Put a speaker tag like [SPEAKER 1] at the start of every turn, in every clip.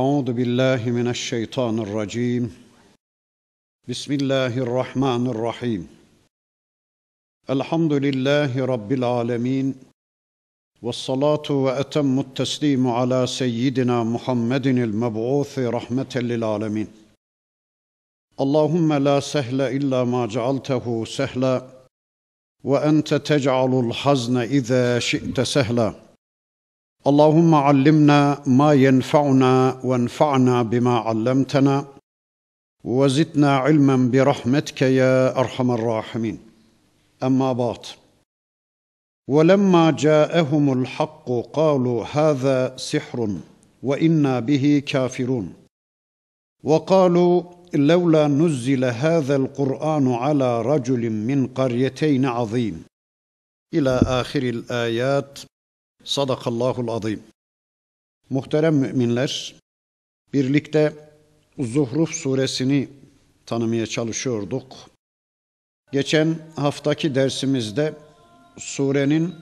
[SPEAKER 1] اعوذ بالله من الشيطان الرجيم بسم الله الرحمن الرحيم الحمد لله رب العالمين والصلاه واتم التسليم على سيدنا محمد المبعوث رحمه للعالمين اللهم لا سهل الا ما جعلته سهلا وانت تجعل الحزن اذا شئت سهلا اللهم علمنا ما ينفعنا وانفعنا بما علمتنا وزدنا علما برحمتك يا ارحم الراحمين اما بعد ولما جاءهم الحق قالوا هذا سحر وانا به كافرون وقالوا لولا نزل هذا القران على رجل من قريتين عظيم الى اخر الايات Sadakallahul azim. Muhterem müminler, birlikte Zuhruf suresini tanımaya çalışıyorduk. Geçen haftaki dersimizde surenin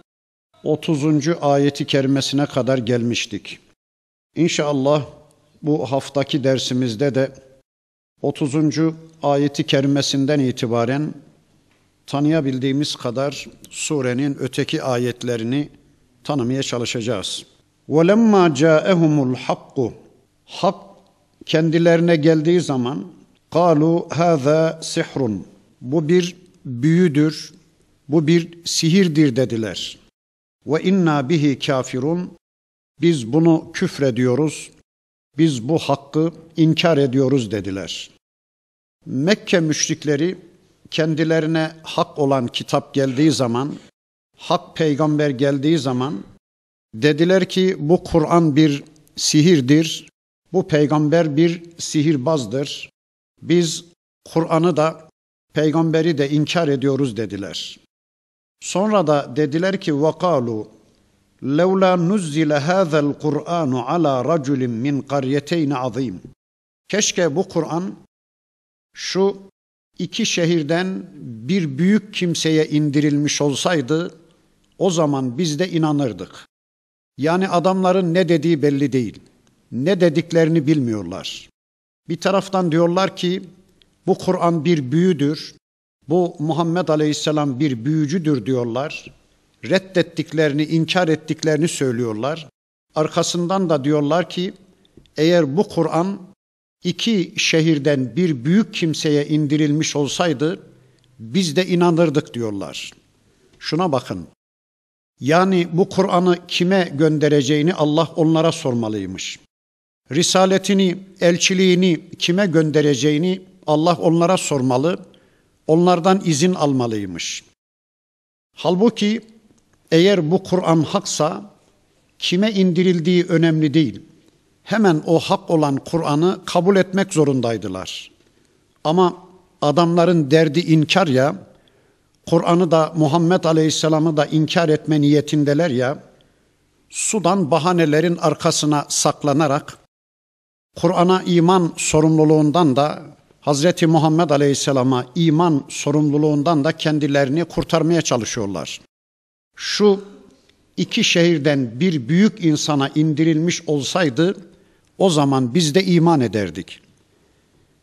[SPEAKER 1] 30. ayeti kerimesine kadar gelmiştik. İnşallah bu haftaki dersimizde de 30. ayeti kerimesinden itibaren tanıyabildiğimiz kadar surenin öteki ayetlerini tanımaya çalışacağız. وَلَمَّا جَاءَهُمُ الْحَقُّ Hak kendilerine geldiği zaman قَالُوا هَذَا sihrun. Bu bir büyüdür, bu bir sihirdir dediler. Ve inna bihi kafirun. Biz bunu küfrediyoruz. Biz bu hakkı inkar ediyoruz dediler. Mekke müşrikleri kendilerine hak olan kitap geldiği zaman hak peygamber geldiği zaman dediler ki bu Kur'an bir sihirdir. Bu peygamber bir sihirbazdır. Biz Kur'an'ı da peygamberi de inkar ediyoruz dediler. Sonra da dediler ki vakalu لولا نزل هذا القرآن على رجل من قريتين عظيم Keşke bu Kur'an şu iki şehirden bir büyük kimseye indirilmiş olsaydı o zaman biz de inanırdık. Yani adamların ne dediği belli değil. Ne dediklerini bilmiyorlar. Bir taraftan diyorlar ki bu Kur'an bir büyüdür. Bu Muhammed Aleyhisselam bir büyücüdür diyorlar. Reddettiklerini, inkar ettiklerini söylüyorlar. Arkasından da diyorlar ki eğer bu Kur'an iki şehirden bir büyük kimseye indirilmiş olsaydı biz de inanırdık diyorlar. Şuna bakın. Yani bu Kur'an'ı kime göndereceğini Allah onlara sormalıymış. Risaletini, elçiliğini kime göndereceğini Allah onlara sormalı, onlardan izin almalıymış. Halbuki eğer bu Kur'an haksa kime indirildiği önemli değil. Hemen o hak olan Kur'an'ı kabul etmek zorundaydılar. Ama adamların derdi inkar ya, Kur'an'ı da Muhammed Aleyhisselam'ı da inkar etme niyetindeler ya, sudan bahanelerin arkasına saklanarak Kur'an'a iman sorumluluğundan da Hazreti Muhammed Aleyhisselam'a iman sorumluluğundan da kendilerini kurtarmaya çalışıyorlar. Şu iki şehirden bir büyük insana indirilmiş olsaydı o zaman biz de iman ederdik.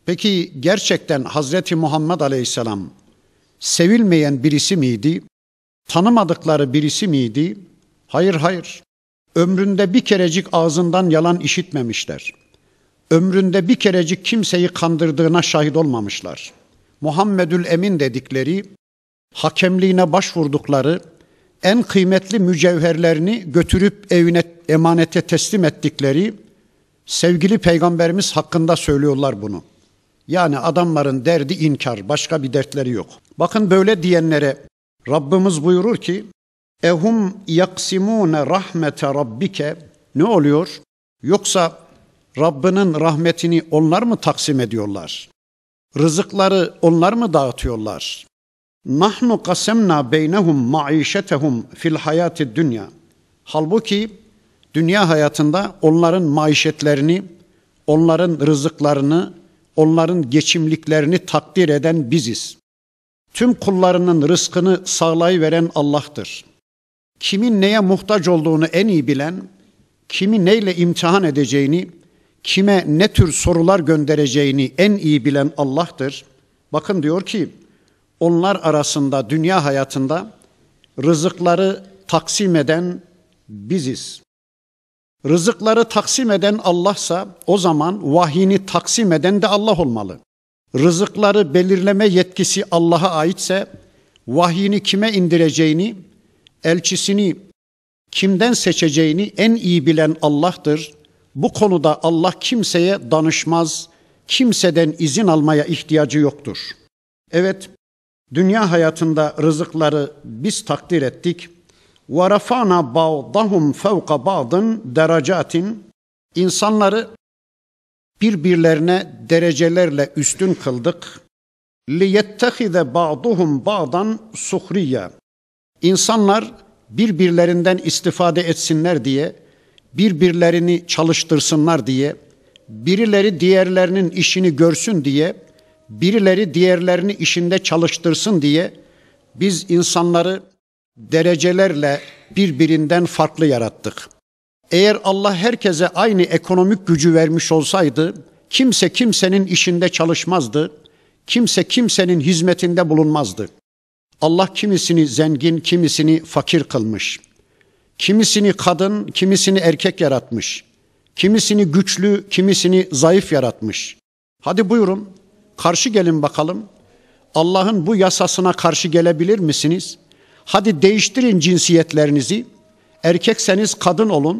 [SPEAKER 1] Peki gerçekten Hazreti Muhammed Aleyhisselam sevilmeyen birisi miydi? Tanımadıkları birisi miydi? Hayır hayır. Ömründe bir kerecik ağzından yalan işitmemişler. Ömründe bir kerecik kimseyi kandırdığına şahit olmamışlar. Muhammedül Emin dedikleri, hakemliğine başvurdukları, en kıymetli mücevherlerini götürüp evine emanete teslim ettikleri sevgili peygamberimiz hakkında söylüyorlar bunu.'' Yani adamların derdi inkar, başka bir dertleri yok. Bakın böyle diyenlere Rabbimiz buyurur ki: "Ehum yaksimune rahmete rabbike?" Ne oluyor? Yoksa Rabbinin rahmetini onlar mı taksim ediyorlar? Rızıkları onlar mı dağıtıyorlar? Nahnu kasemna beynehum maişetehum fil hayati dünya. Halbuki dünya hayatında onların maişetlerini, onların rızıklarını onların geçimliklerini takdir eden biziz. Tüm kullarının rızkını sağlayıveren Allah'tır. Kimin neye muhtaç olduğunu en iyi bilen, kimi neyle imtihan edeceğini, kime ne tür sorular göndereceğini en iyi bilen Allah'tır. Bakın diyor ki, onlar arasında dünya hayatında rızıkları taksim eden biziz. Rızıkları taksim eden Allah'sa o zaman vahyini taksim eden de Allah olmalı. Rızıkları belirleme yetkisi Allah'a aitse vahyini kime indireceğini, elçisini kimden seçeceğini en iyi bilen Allah'tır. Bu konuda Allah kimseye danışmaz, kimseden izin almaya ihtiyacı yoktur. Evet, dünya hayatında rızıkları biz takdir ettik.'' وَرَفَعْنَا بَعْضَهُمْ فَوْقَ بَعْضٍ دَرَجَاتٍ İnsanları birbirlerine derecelerle üstün kıldık. لِيَتَّخِذَ بَعْضُهُمْ بَعْضًا سُخْرِيَّ İnsanlar birbirlerinden istifade etsinler diye, birbirlerini çalıştırsınlar diye, birileri diğerlerinin işini görsün diye, birileri diğerlerini işinde çalıştırsın diye biz insanları derecelerle birbirinden farklı yarattık. Eğer Allah herkese aynı ekonomik gücü vermiş olsaydı kimse kimsenin işinde çalışmazdı. Kimse kimsenin hizmetinde bulunmazdı. Allah kimisini zengin, kimisini fakir kılmış. Kimisini kadın, kimisini erkek yaratmış. Kimisini güçlü, kimisini zayıf yaratmış. Hadi buyurun, karşı gelin bakalım. Allah'ın bu yasasına karşı gelebilir misiniz?'' Hadi değiştirin cinsiyetlerinizi. Erkekseniz kadın olun.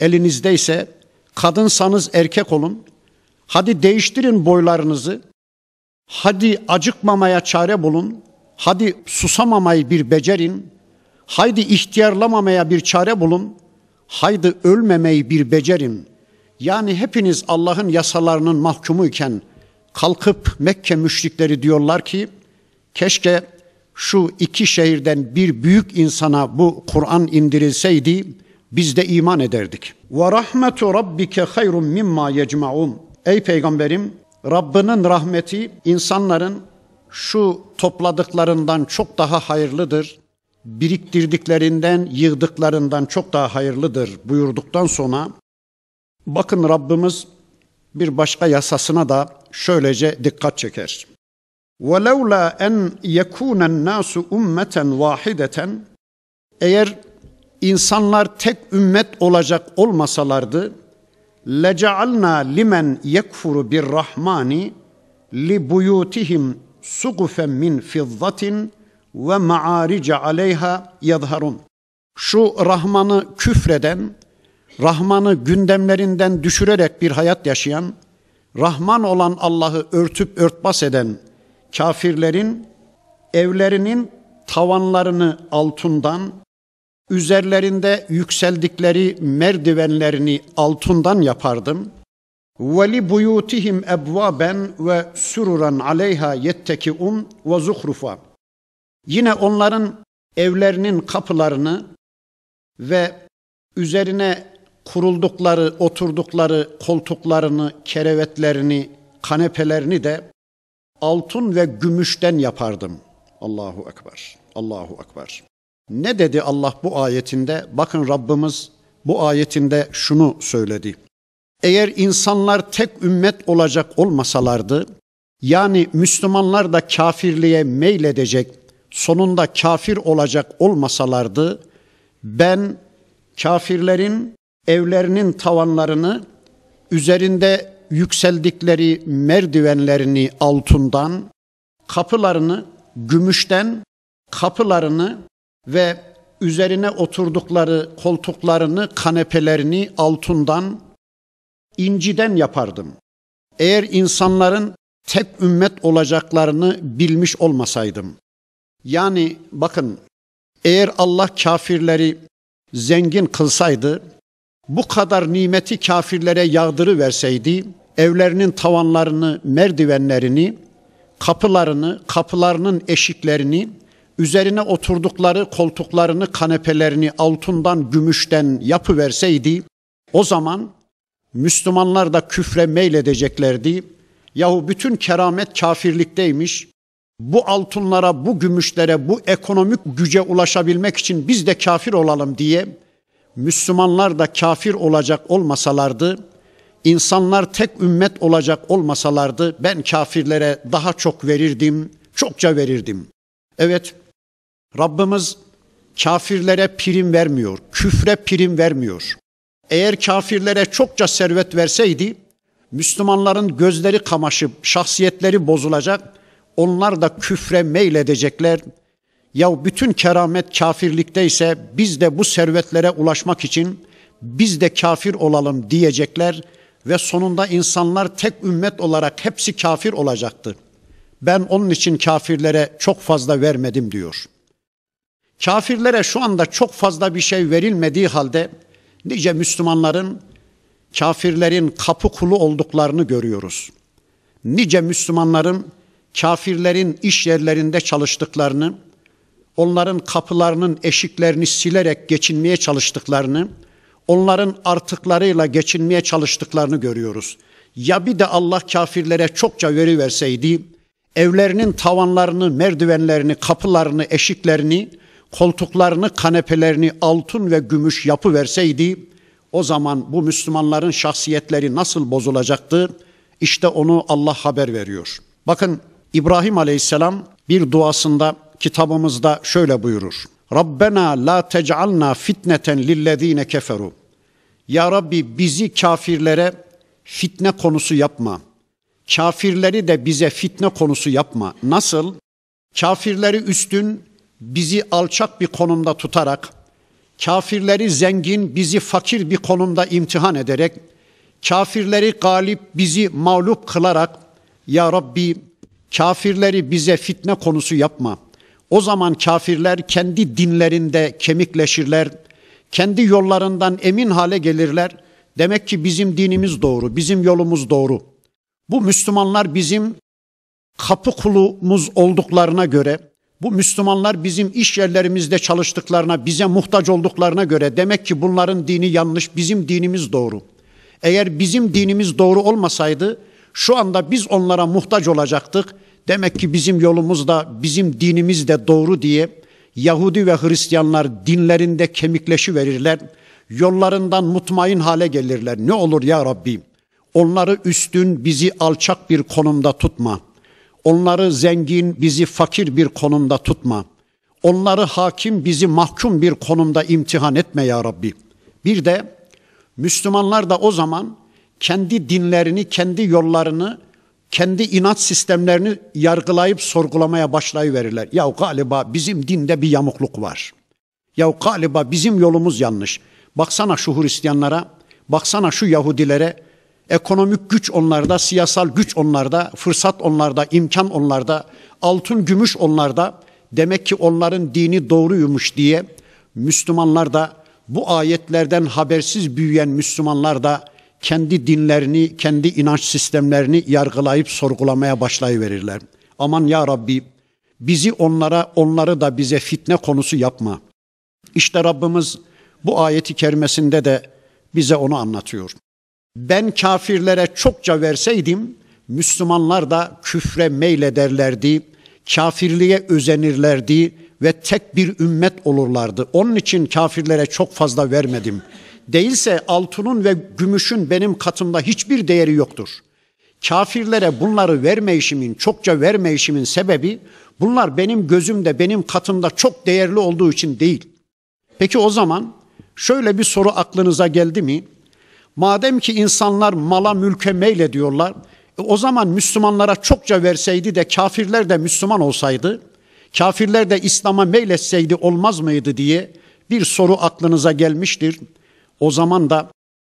[SPEAKER 1] elinizde Elinizdeyse kadınsanız erkek olun. Hadi değiştirin boylarınızı. Hadi acıkmamaya çare bulun. Hadi susamamayı bir becerin. Haydi ihtiyarlamamaya bir çare bulun. Haydi ölmemeyi bir becerin. Yani hepiniz Allah'ın yasalarının mahkumu iken kalkıp Mekke müşrikleri diyorlar ki keşke şu iki şehirden bir büyük insana bu Kur'an indirilseydi biz de iman ederdik. Ve rahmetu rabbike hayrun mimma yecmaun. Ey peygamberim Rabbinin rahmeti insanların şu topladıklarından çok daha hayırlıdır. Biriktirdiklerinden, yığdıklarından çok daha hayırlıdır buyurduktan sonra bakın Rabbimiz bir başka yasasına da şöylece dikkat çeker. وَلَوْلَا اَنْ يَكُونَ النَّاسُ اُمَّةً وَاحِدَةً Eğer insanlar tek ümmet olacak olmasalardı, لَجَعَلْنَا لِمَنْ يَكْفُرُ بِالرَّحْمَانِ لِبُيُوتِهِمْ سُقُفًا مِنْ فِضَّةٍ ve maarice aleyha yadharun. Şu Rahman'ı küfreden, Rahman'ı gündemlerinden düşürerek bir hayat yaşayan, Rahman olan Allah'ı örtüp örtbas eden kafirlerin evlerinin tavanlarını altından, üzerlerinde yükseldikleri merdivenlerini altından yapardım. Veli buyutihim ebvaben ve sururan aleyha yettekiun ve zuhrufa. Yine onların evlerinin kapılarını ve üzerine kuruldukları, oturdukları koltuklarını, kerevetlerini, kanepelerini de altın ve gümüşten yapardım. Allahu Ekber, Allahu Ekber. Ne dedi Allah bu ayetinde? Bakın Rabbimiz bu ayetinde şunu söyledi. Eğer insanlar tek ümmet olacak olmasalardı, yani Müslümanlar da kafirliğe meyledecek, sonunda kafir olacak olmasalardı, ben kafirlerin evlerinin tavanlarını üzerinde yükseldikleri merdivenlerini altından, kapılarını gümüşten, kapılarını ve üzerine oturdukları koltuklarını, kanepelerini altından, inciden yapardım. Eğer insanların tek ümmet olacaklarını bilmiş olmasaydım. Yani bakın eğer Allah kafirleri zengin kılsaydı bu kadar nimeti kafirlere yağdırı verseydi, evlerinin tavanlarını, merdivenlerini, kapılarını, kapılarının eşiklerini, üzerine oturdukları koltuklarını, kanepelerini altından, gümüşten yapı verseydi, o zaman Müslümanlar da küfre meyledeceklerdi. Yahu bütün keramet kafirlikteymiş. Bu altınlara, bu gümüşlere, bu ekonomik güce ulaşabilmek için biz de kafir olalım diye Müslümanlar da kafir olacak olmasalardı, insanlar tek ümmet olacak olmasalardı ben kafirlere daha çok verirdim, çokça verirdim. Evet, Rabbimiz kafirlere prim vermiyor, küfre prim vermiyor. Eğer kafirlere çokça servet verseydi, Müslümanların gözleri kamaşıp şahsiyetleri bozulacak, onlar da küfre meyledecekler.'' Ya bütün keramet kafirlikte ise biz de bu servetlere ulaşmak için biz de kafir olalım diyecekler ve sonunda insanlar tek ümmet olarak hepsi kafir olacaktı. Ben onun için kafirlere çok fazla vermedim diyor. Kafirlere şu anda çok fazla bir şey verilmediği halde nice Müslümanların kafirlerin kapı kulu olduklarını görüyoruz. Nice Müslümanların kafirlerin iş yerlerinde çalıştıklarını, onların kapılarının eşiklerini silerek geçinmeye çalıştıklarını, onların artıklarıyla geçinmeye çalıştıklarını görüyoruz. Ya bir de Allah kafirlere çokça veri verseydi, evlerinin tavanlarını, merdivenlerini, kapılarını, eşiklerini, koltuklarını, kanepelerini altın ve gümüş yapı verseydi, o zaman bu Müslümanların şahsiyetleri nasıl bozulacaktı? İşte onu Allah haber veriyor. Bakın İbrahim Aleyhisselam bir duasında kitabımızda şöyle buyurur. Rabbena la tec'alna fitneten lillezine keferu. Ya Rabbi bizi kafirlere fitne konusu yapma. Kafirleri de bize fitne konusu yapma. Nasıl? Kafirleri üstün, bizi alçak bir konumda tutarak, kafirleri zengin, bizi fakir bir konumda imtihan ederek, kafirleri galip, bizi mağlup kılarak, Ya Rabbi kafirleri bize fitne konusu yapma.'' O zaman kafirler kendi dinlerinde kemikleşirler, kendi yollarından emin hale gelirler. Demek ki bizim dinimiz doğru, bizim yolumuz doğru. Bu Müslümanlar bizim kapı kulumuz olduklarına göre, bu Müslümanlar bizim iş yerlerimizde çalıştıklarına, bize muhtaç olduklarına göre demek ki bunların dini yanlış, bizim dinimiz doğru. Eğer bizim dinimiz doğru olmasaydı şu anda biz onlara muhtaç olacaktık. Demek ki bizim yolumuz da bizim dinimiz de doğru diye Yahudi ve Hristiyanlar dinlerinde kemikleşi verirler. Yollarından mutmain hale gelirler. Ne olur ya Rabbim? Onları üstün, bizi alçak bir konumda tutma. Onları zengin, bizi fakir bir konumda tutma. Onları hakim, bizi mahkum bir konumda imtihan etme ya Rabbi. Bir de Müslümanlar da o zaman kendi dinlerini, kendi yollarını kendi inat sistemlerini yargılayıp sorgulamaya başlayıverirler. Ya galiba bizim dinde bir yamukluk var. Ya galiba bizim yolumuz yanlış. Baksana şu Hristiyanlara, baksana şu Yahudilere. Ekonomik güç onlarda, siyasal güç onlarda, fırsat onlarda, imkan onlarda, altın gümüş onlarda. Demek ki onların dini doğruymuş diye Müslümanlar da bu ayetlerden habersiz büyüyen Müslümanlar da kendi dinlerini, kendi inanç sistemlerini yargılayıp sorgulamaya başlayıverirler. Aman ya Rabbi bizi onlara, onları da bize fitne konusu yapma. İşte Rabbimiz bu ayeti kerimesinde de bize onu anlatıyor. Ben kafirlere çokça verseydim Müslümanlar da küfre meylederlerdi, kafirliğe özenirlerdi ve tek bir ümmet olurlardı. Onun için kafirlere çok fazla vermedim.'' değilse altının ve gümüşün benim katımda hiçbir değeri yoktur. Kafirlere bunları vermeyişimin, çokça vermeyişimin sebebi bunlar benim gözümde, benim katımda çok değerli olduğu için değil. Peki o zaman şöyle bir soru aklınıza geldi mi? Madem ki insanlar mala mülke meyle diyorlar, e, o zaman Müslümanlara çokça verseydi de kafirler de Müslüman olsaydı, kafirler de İslam'a meyletseydi olmaz mıydı diye bir soru aklınıza gelmiştir. O zaman da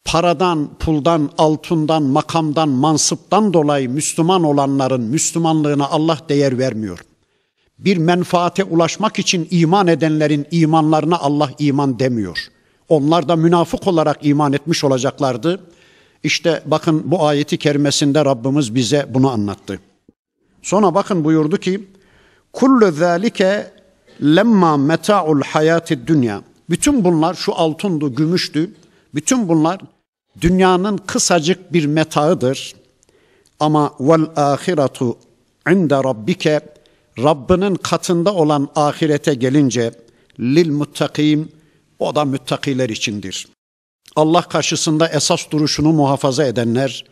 [SPEAKER 1] paradan, puldan, altından, makamdan, mansıptan dolayı Müslüman olanların Müslümanlığına Allah değer vermiyor. Bir menfaate ulaşmak için iman edenlerin imanlarına Allah iman demiyor. Onlar da münafık olarak iman etmiş olacaklardı. İşte bakın bu ayeti kerimesinde Rabbimiz bize bunu anlattı. Sonra bakın buyurdu ki: "Kullu zalike lemma meta'ul hayatid dünya." Bütün bunlar şu altındı, gümüştü. Bütün bunlar dünyanın kısacık bir metağıdır. Ama vel ahiretu inde rabbike Rabbinin katında olan ahirete gelince lil muttakim o da müttakiler içindir. Allah karşısında esas duruşunu muhafaza edenler,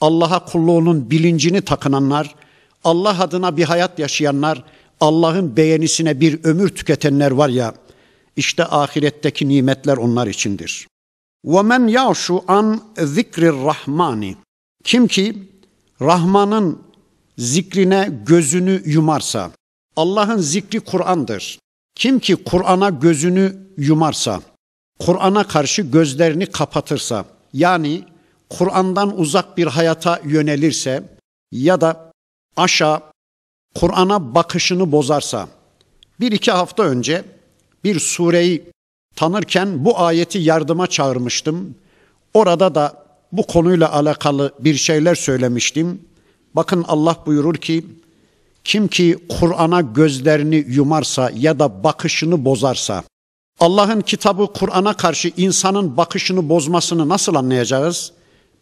[SPEAKER 1] Allah'a kulluğunun bilincini takınanlar, Allah adına bir hayat yaşayanlar, Allah'ın beğenisine bir ömür tüketenler var ya, işte ahiretteki nimetler onlar içindir. وَمَنْ يَعْشُ an ذِكْرِ rahmani Kim ki Rahman'ın zikrine gözünü yumarsa, Allah'ın zikri Kur'an'dır. Kim ki Kur'an'a gözünü yumarsa, Kur'an'a karşı gözlerini kapatırsa, yani Kur'an'dan uzak bir hayata yönelirse ya da aşağı Kur'an'a bakışını bozarsa, bir iki hafta önce bir sureyi tanırken bu ayeti yardıma çağırmıştım. Orada da bu konuyla alakalı bir şeyler söylemiştim. Bakın Allah buyurur ki kim ki Kur'an'a gözlerini yumarsa ya da bakışını bozarsa Allah'ın kitabı Kur'an'a karşı insanın bakışını bozmasını nasıl anlayacağız?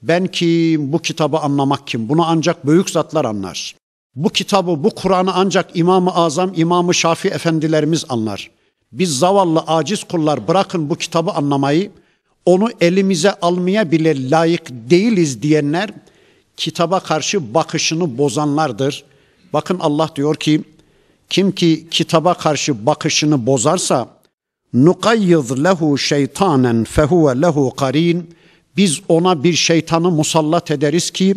[SPEAKER 1] Ben kim, bu kitabı anlamak kim? Bunu ancak büyük zatlar anlar. Bu kitabı, bu Kur'an'ı ancak İmam-ı Azam, İmam-ı Şafii efendilerimiz anlar. Biz zavallı aciz kullar bırakın bu kitabı anlamayı, onu elimize almaya bile layık değiliz diyenler kitaba karşı bakışını bozanlardır. Bakın Allah diyor ki kim ki kitaba karşı bakışını bozarsa nukayyiz lehu şeytanen fehuve lehu karin biz ona bir şeytanı musallat ederiz ki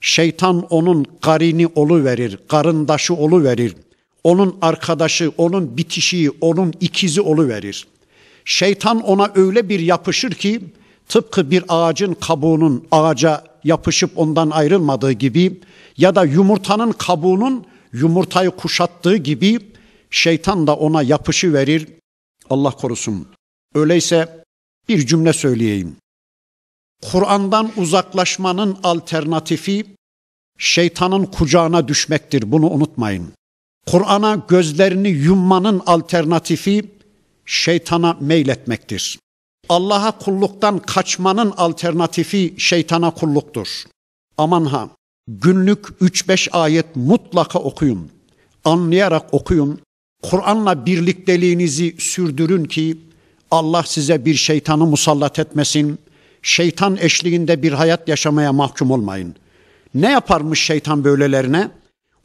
[SPEAKER 1] şeytan onun karini olu verir, karındaşı olu verir.'' onun arkadaşı, onun bitişiği, onun ikizi olu verir. Şeytan ona öyle bir yapışır ki tıpkı bir ağacın kabuğunun ağaca yapışıp ondan ayrılmadığı gibi ya da yumurtanın kabuğunun yumurtayı kuşattığı gibi şeytan da ona yapışı verir. Allah korusun. Öyleyse bir cümle söyleyeyim. Kur'an'dan uzaklaşmanın alternatifi şeytanın kucağına düşmektir. Bunu unutmayın. Kur'an'a gözlerini yummanın alternatifi şeytana meyletmektir. Allah'a kulluktan kaçmanın alternatifi şeytana kulluktur. Aman ha, günlük 3-5 ayet mutlaka okuyun. Anlayarak okuyun. Kur'an'la birlikteliğinizi sürdürün ki Allah size bir şeytanı musallat etmesin. Şeytan eşliğinde bir hayat yaşamaya mahkum olmayın. Ne yaparmış şeytan böylelerine?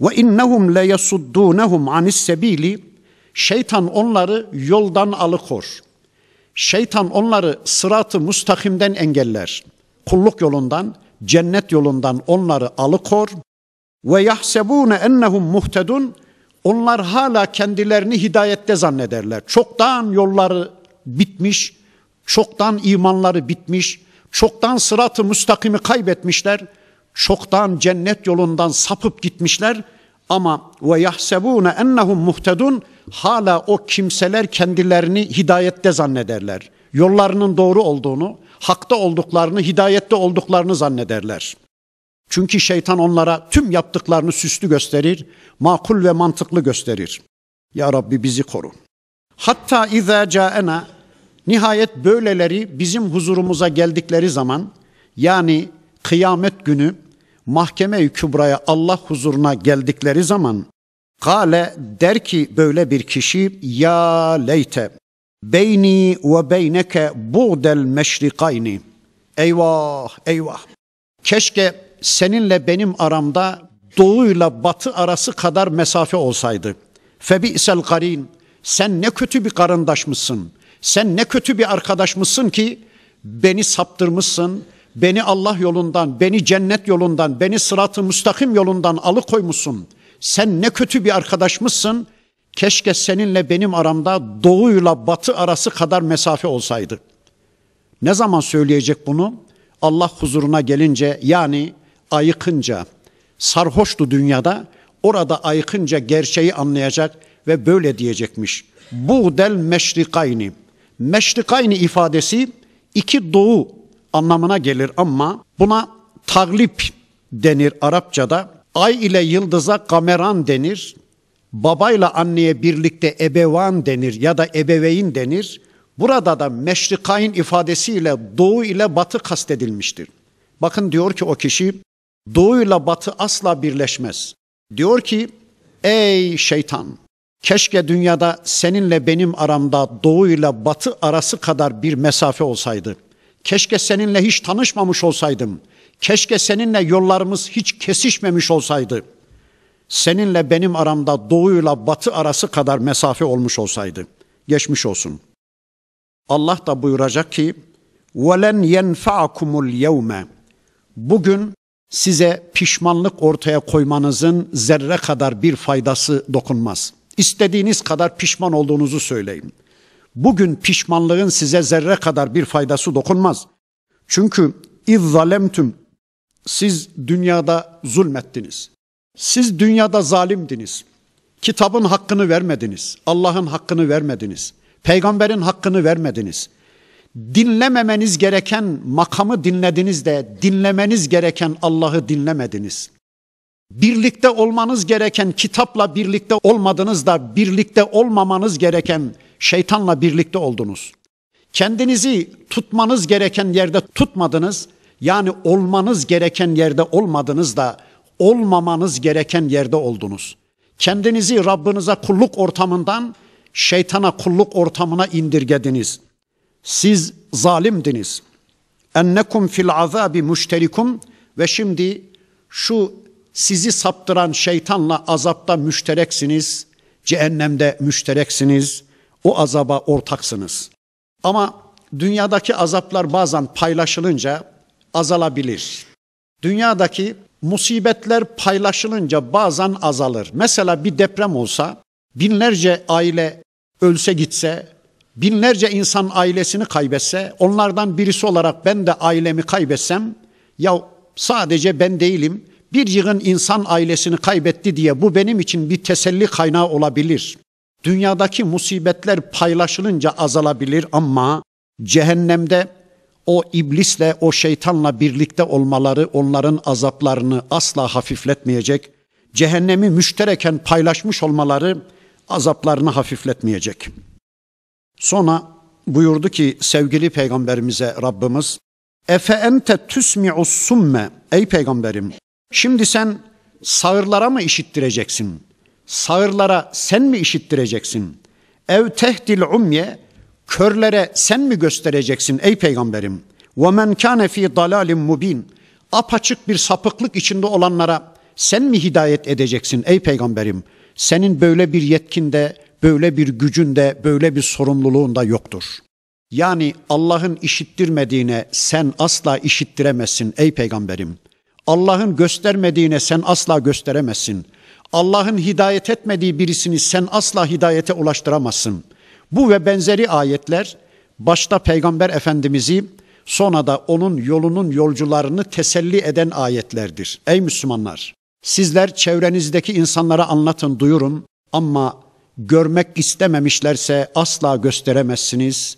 [SPEAKER 1] Ve innehum le yasuddunhum anis sebili. Şeytan onları yoldan alıkor. Şeytan onları sıratı mustakimden engeller. Kulluk yolundan, cennet yolundan onları alıkor. Ve yahsebune ennehum muhtedun. Onlar hala kendilerini hidayette zannederler. Çoktan yolları bitmiş, çoktan imanları bitmiş, çoktan sıratı mustakimi kaybetmişler çoktan cennet yolundan sapıp gitmişler ama ve yahsebune ennahum muhtedun hala o kimseler kendilerini hidayette zannederler. Yollarının doğru olduğunu, hakta olduklarını, hidayette olduklarını zannederler. Çünkü şeytan onlara tüm yaptıklarını süslü gösterir, makul ve mantıklı gösterir. Ya Rabbi bizi koru. Hatta izâ câena nihayet böyleleri bizim huzurumuza geldikleri zaman yani kıyamet günü mahkeme-i kübraya Allah huzuruna geldikleri zaman Kale der ki böyle bir kişi ya leyte beyni ve beyneke buğdel meşrikayni. Eyvah eyvah. Keşke seninle benim aramda doğuyla batı arası kadar mesafe olsaydı. Febi'sel garin. Sen ne kötü bir karındaşmışsın. Sen ne kötü bir arkadaşmışsın ki beni saptırmışsın, Beni Allah yolundan, beni cennet yolundan, beni sıratı müstakim yolundan alıkoymuşsun. Sen ne kötü bir arkadaşmışsın. Keşke seninle benim aramda doğuyla batı arası kadar mesafe olsaydı. Ne zaman söyleyecek bunu? Allah huzuruna gelince yani ayıkınca, sarhoştu dünyada, orada ayıkınca gerçeği anlayacak ve böyle diyecekmiş. Bu del meşrikayni. Meşrikayni ifadesi iki doğu anlamına gelir ama buna taglip denir Arapçada. Ay ile yıldıza kameran denir. Babayla anneye birlikte ebevan denir ya da ebeveyn denir. Burada da meşrikayn ifadesiyle doğu ile batı kastedilmiştir. Bakın diyor ki o kişi doğu ile batı asla birleşmez. Diyor ki ey şeytan keşke dünyada seninle benim aramda doğu ile batı arası kadar bir mesafe olsaydı.'' Keşke seninle hiç tanışmamış olsaydım. Keşke seninle yollarımız hiç kesişmemiş olsaydı. Seninle benim aramda doğuyla batı arası kadar mesafe olmuş olsaydı. Geçmiş olsun. Allah da buyuracak ki وَلَنْ يَنْفَعَكُمُ الْيَوْمَ Bugün size pişmanlık ortaya koymanızın zerre kadar bir faydası dokunmaz. İstediğiniz kadar pişman olduğunuzu söyleyin bugün pişmanlığın size zerre kadar bir faydası dokunmaz. Çünkü iz zalemtüm siz dünyada zulmettiniz. Siz dünyada zalimdiniz. Kitabın hakkını vermediniz. Allah'ın hakkını vermediniz. Peygamberin hakkını vermediniz. Dinlememeniz gereken makamı dinlediniz de dinlemeniz gereken Allah'ı dinlemediniz. Birlikte olmanız gereken kitapla birlikte olmadınız da birlikte olmamanız gereken şeytanla birlikte oldunuz. Kendinizi tutmanız gereken yerde tutmadınız. Yani olmanız gereken yerde olmadınız da olmamanız gereken yerde oldunuz. Kendinizi Rabbinize kulluk ortamından şeytana kulluk ortamına indirgediniz. Siz zalimdiniz. Ennekum fil azabi müşterikum ve şimdi şu sizi saptıran şeytanla azapta müştereksiniz, cehennemde müştereksiniz. O azaba ortaksınız. Ama dünyadaki azaplar bazen paylaşılınca azalabilir. Dünyadaki musibetler paylaşılınca bazen azalır. Mesela bir deprem olsa binlerce aile ölse gitse, binlerce insan ailesini kaybetse, onlardan birisi olarak ben de ailemi kaybetsem, ya sadece ben değilim, bir yığın insan ailesini kaybetti diye bu benim için bir teselli kaynağı olabilir. Dünyadaki musibetler paylaşılınca azalabilir ama cehennemde o iblisle, o şeytanla birlikte olmaları onların azaplarını asla hafifletmeyecek. Cehennemi müştereken paylaşmış olmaları azaplarını hafifletmeyecek. Sonra buyurdu ki sevgili peygamberimize Rabbimiz Efe ente tüsmi'us summe ey peygamberim şimdi sen sağırlara mı işittireceksin? sağırlara sen mi işittireceksin? Ev tehdil umye, körlere sen mi göstereceksin ey peygamberim? Ve men kâne fî dalâlin mubin, apaçık bir sapıklık içinde olanlara sen mi hidayet edeceksin ey peygamberim? Senin böyle bir yetkinde, böyle bir gücünde, böyle bir sorumluluğunda yoktur.'' Yani Allah'ın işittirmediğine sen asla işittiremezsin ey peygamberim. Allah'ın göstermediğine sen asla gösteremezsin. Allah'ın hidayet etmediği birisini sen asla hidayete ulaştıramazsın. Bu ve benzeri ayetler başta Peygamber Efendimiz'i sonra da onun yolunun yolcularını teselli eden ayetlerdir. Ey Müslümanlar! Sizler çevrenizdeki insanlara anlatın, duyurun ama görmek istememişlerse asla gösteremezsiniz.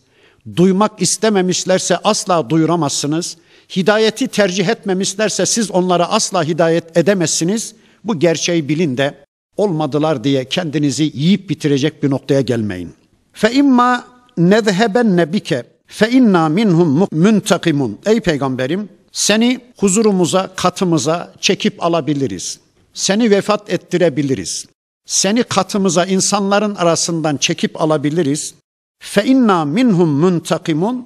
[SPEAKER 1] Duymak istememişlerse asla duyuramazsınız. Hidayeti tercih etmemişlerse siz onlara asla hidayet edemezsiniz. Bu gerçeği bilin de olmadılar diye kendinizi yiyip bitirecek bir noktaya gelmeyin. Fe imma nezhebenne bike fe inna minhum muntakimun. Ey peygamberim seni huzurumuza, katımıza çekip alabiliriz. Seni vefat ettirebiliriz. Seni katımıza insanların arasından çekip alabiliriz. Fe inna minhum muntakimun.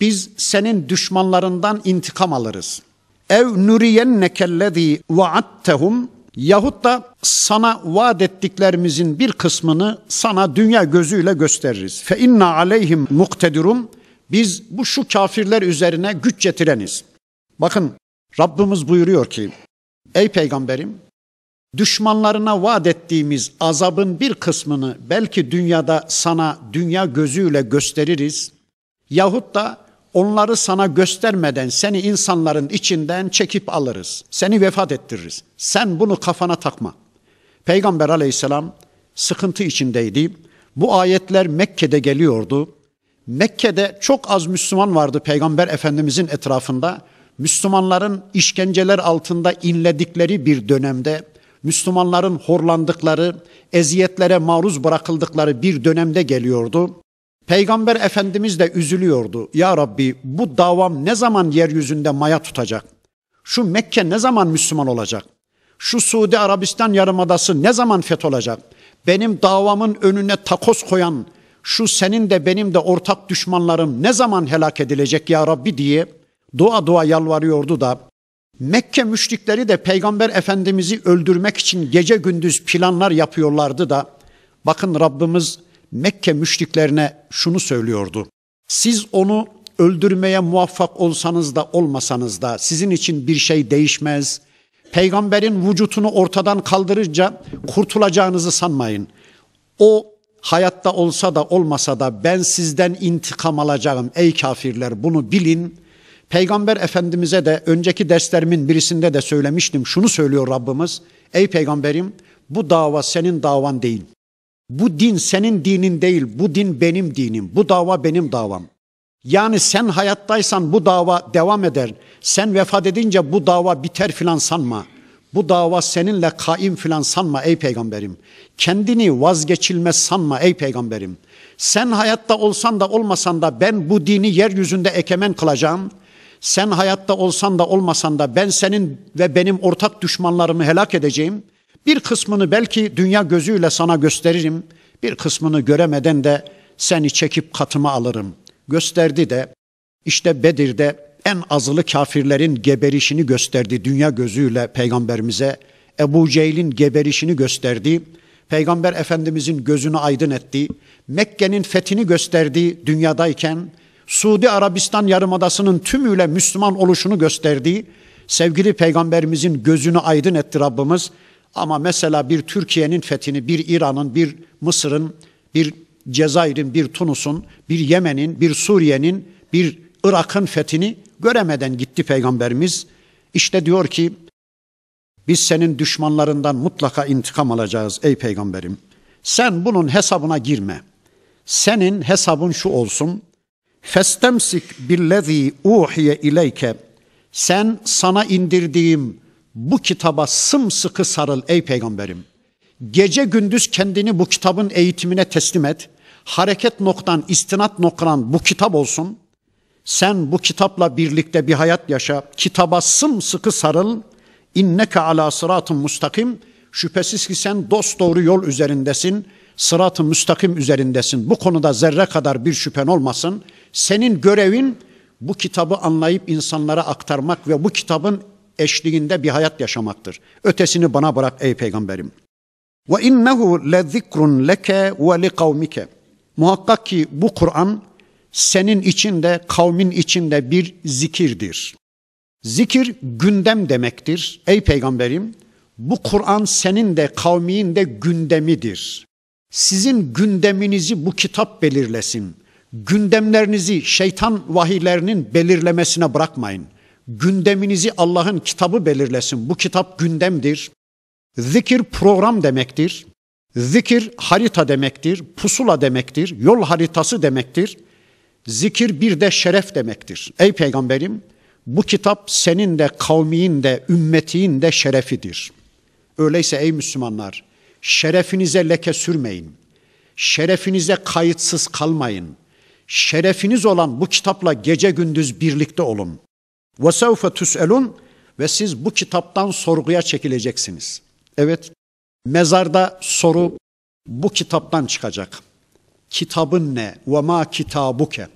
[SPEAKER 1] Biz senin düşmanlarından intikam alırız. Ev nuriyen nuriyennekellezî vaattehum Yahut da sana vaat ettiklerimizin bir kısmını sana dünya gözüyle gösteririz. Fe inna aleyhim muktedurum. Biz bu şu kafirler üzerine güç getireniz. Bakın Rabbimiz buyuruyor ki ey peygamberim düşmanlarına vaat ettiğimiz azabın bir kısmını belki dünyada sana dünya gözüyle gösteririz yahut da Onları sana göstermeden seni insanların içinden çekip alırız. Seni vefat ettiririz. Sen bunu kafana takma. Peygamber aleyhisselam sıkıntı içindeydi. Bu ayetler Mekke'de geliyordu. Mekke'de çok az Müslüman vardı Peygamber Efendimizin etrafında. Müslümanların işkenceler altında inledikleri bir dönemde, Müslümanların horlandıkları, eziyetlere maruz bırakıldıkları bir dönemde geliyordu. Peygamber Efendimiz de üzülüyordu. Ya Rabbi bu davam ne zaman yeryüzünde maya tutacak? Şu Mekke ne zaman Müslüman olacak? Şu Suudi Arabistan yarımadası ne zaman olacak? Benim davamın önüne takos koyan şu senin de benim de ortak düşmanlarım ne zaman helak edilecek ya Rabbi diye dua dua yalvarıyordu da Mekke müşrikleri de Peygamber Efendimiz'i öldürmek için gece gündüz planlar yapıyorlardı da bakın Rabbimiz Mekke müşriklerine şunu söylüyordu. Siz onu öldürmeye muvaffak olsanız da olmasanız da sizin için bir şey değişmez. Peygamberin vücutunu ortadan kaldırınca kurtulacağınızı sanmayın. O hayatta olsa da olmasa da ben sizden intikam alacağım ey kafirler bunu bilin. Peygamber Efendimiz'e de önceki derslerimin birisinde de söylemiştim şunu söylüyor Rabbimiz. Ey peygamberim bu dava senin davan değil. Bu din senin dinin değil, bu din benim dinim, bu dava benim davam. Yani sen hayattaysan bu dava devam eder. Sen vefat edince bu dava biter filan sanma. Bu dava seninle kaim filan sanma ey peygamberim. Kendini vazgeçilmez sanma ey peygamberim. Sen hayatta olsan da olmasan da ben bu dini yeryüzünde ekemen kılacağım. Sen hayatta olsan da olmasan da ben senin ve benim ortak düşmanlarımı helak edeceğim.'' Bir kısmını belki dünya gözüyle sana gösteririm, bir kısmını göremeden de seni çekip katıma alırım. Gösterdi de işte Bedir'de en azılı kafirlerin geberişini gösterdi dünya gözüyle peygamberimize. Ebu Cehil'in geberişini gösterdi. Peygamber Efendimizin gözünü aydın etti. Mekke'nin fethini gösterdi dünyadayken. Suudi Arabistan yarımadasının tümüyle Müslüman oluşunu gösterdi. Sevgili peygamberimizin gözünü aydın etti Rabbimiz. Ama mesela bir Türkiye'nin fethini, bir İran'ın, bir Mısır'ın, bir Cezayir'in, bir Tunus'un, bir Yemen'in, bir Suriye'nin, bir Irak'ın fethini göremeden gitti Peygamberimiz. İşte diyor ki biz senin düşmanlarından mutlaka intikam alacağız ey peygamberim. Sen bunun hesabına girme. Senin hesabın şu olsun. Festemsik billezî uhiye ileyke. Sen sana indirdiğim bu kitaba sımsıkı sarıl ey peygamberim. Gece gündüz kendini bu kitabın eğitimine teslim et. Hareket noktan, istinat noktan bu kitap olsun. Sen bu kitapla birlikte bir hayat yaşa. Kitaba sımsıkı sarıl. İnneke ala sıratın mustakim. Şüphesiz ki sen dost doğru yol üzerindesin. Sırat-ı müstakim üzerindesin. Bu konuda zerre kadar bir şüphen olmasın. Senin görevin bu kitabı anlayıp insanlara aktarmak ve bu kitabın eşliğinde bir hayat yaşamaktır. Ötesini bana bırak ey peygamberim. Ve innehu lezikrun leke ve li kavmike. Muhakkak ki bu Kur'an senin için de kavmin için de bir zikirdir. Zikir gündem demektir. Ey peygamberim bu Kur'an senin de kavmin de gündemidir. Sizin gündeminizi bu kitap belirlesin. Gündemlerinizi şeytan vahiylerinin belirlemesine bırakmayın. Gündeminizi Allah'ın kitabı belirlesin. Bu kitap gündemdir. Zikir program demektir. Zikir harita demektir, pusula demektir, yol haritası demektir. Zikir bir de şeref demektir. Ey peygamberim bu kitap senin de kavmin de ümmetin de şerefidir. Öyleyse ey Müslümanlar şerefinize leke sürmeyin. Şerefinize kayıtsız kalmayın. Şerefiniz olan bu kitapla gece gündüz birlikte olun. Ve sevfe tüselun ve siz bu kitaptan sorguya çekileceksiniz. Evet, mezarda soru bu kitaptan çıkacak. Kitabın ne? Ve ma kitabuke.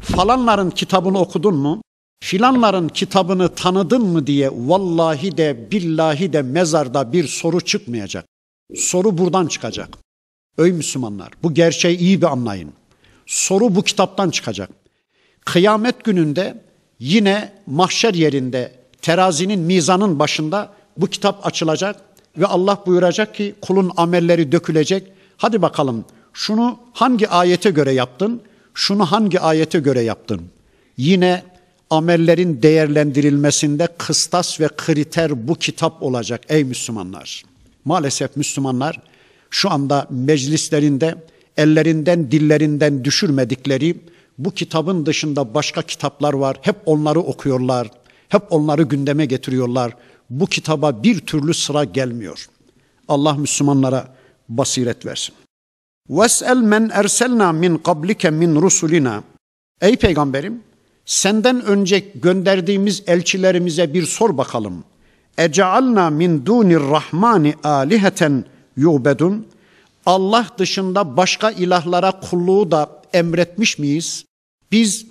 [SPEAKER 1] Falanların kitabını okudun mu? Filanların kitabını tanıdın mı diye vallahi de billahi de mezarda bir soru çıkmayacak. Soru buradan çıkacak. Ey Müslümanlar bu gerçeği iyi bir anlayın. Soru bu kitaptan çıkacak. Kıyamet gününde yine mahşer yerinde terazinin mizanın başında bu kitap açılacak ve Allah buyuracak ki kulun amelleri dökülecek. Hadi bakalım şunu hangi ayete göre yaptın? Şunu hangi ayete göre yaptın? Yine amellerin değerlendirilmesinde kıstas ve kriter bu kitap olacak ey Müslümanlar. Maalesef Müslümanlar şu anda meclislerinde ellerinden dillerinden düşürmedikleri bu kitabın dışında başka kitaplar var. Hep onları okuyorlar. Hep onları gündeme getiriyorlar. Bu kitaba bir türlü sıra gelmiyor. Allah Müslümanlara basiret versin. Ves'el men erselna min qablike min rusulina. Ey peygamberim, senden önce gönderdiğimiz elçilerimize bir sor bakalım. Ecealna min dunir rahmani aliheten yubedun. Allah dışında başka ilahlara kulluğu da emretmiş miyiz? Biz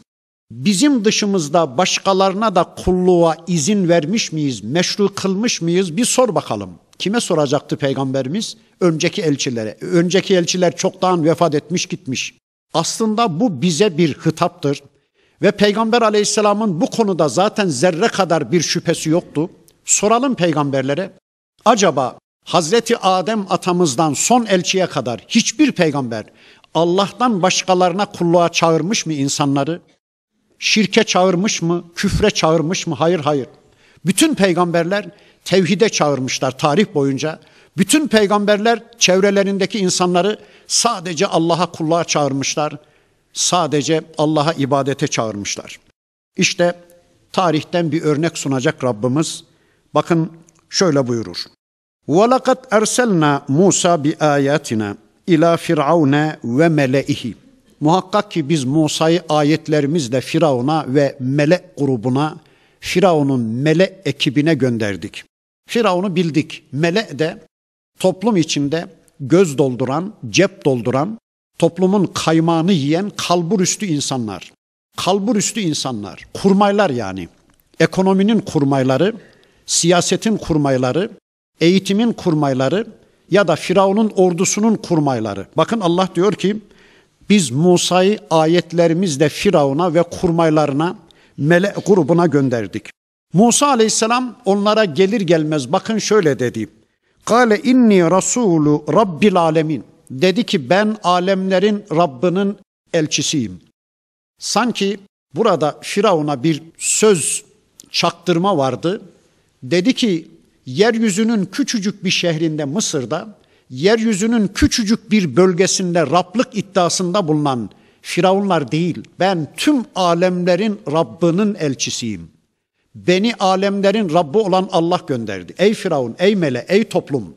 [SPEAKER 1] bizim dışımızda başkalarına da kulluğa izin vermiş miyiz? Meşru kılmış mıyız? Bir sor bakalım. Kime soracaktı peygamberimiz? Önceki elçilere. Önceki elçiler çoktan vefat etmiş gitmiş. Aslında bu bize bir hitaptır. Ve Peygamber aleyhisselamın bu konuda zaten zerre kadar bir şüphesi yoktu. Soralım peygamberlere. Acaba Hazreti Adem atamızdan son elçiye kadar hiçbir peygamber Allah'tan başkalarına kulluğa çağırmış mı insanları? Şirke çağırmış mı? Küfre çağırmış mı? Hayır hayır. Bütün peygamberler tevhide çağırmışlar tarih boyunca. Bütün peygamberler çevrelerindeki insanları sadece Allah'a kulluğa çağırmışlar. Sadece Allah'a ibadete çağırmışlar. İşte tarihten bir örnek sunacak Rabbimiz. Bakın şöyle buyurur. وَلَقَدْ اَرْسَلْنَا مُوسَى بِآيَاتِنَا ila firavune ve meleihi. Muhakkak ki biz Musa'yı ayetlerimizle Firavun'a ve Mele grubuna, Firavun'un Mele ekibine gönderdik. Firavun'u bildik. Mele de toplum içinde göz dolduran, cep dolduran, toplumun kaymağını yiyen kalbur üstü insanlar. Kalbur üstü insanlar, kurmaylar yani. Ekonominin kurmayları, siyasetin kurmayları, eğitimin kurmayları, ya da Firavun'un ordusunun kurmayları. Bakın Allah diyor ki biz Musa'yı ayetlerimizle Firavun'a ve kurmaylarına mele grubuna gönderdik. Musa aleyhisselam onlara gelir gelmez bakın şöyle dedi. Kale inni rasulu rabbil alemin. Dedi ki ben alemlerin Rabbinin elçisiyim. Sanki burada Firavun'a bir söz çaktırma vardı. Dedi ki yeryüzünün küçücük bir şehrinde Mısır'da, yeryüzünün küçücük bir bölgesinde Rablık iddiasında bulunan Firavunlar değil, ben tüm alemlerin Rabbinin elçisiyim. Beni alemlerin Rabbi olan Allah gönderdi. Ey Firavun, ey mele, ey toplum.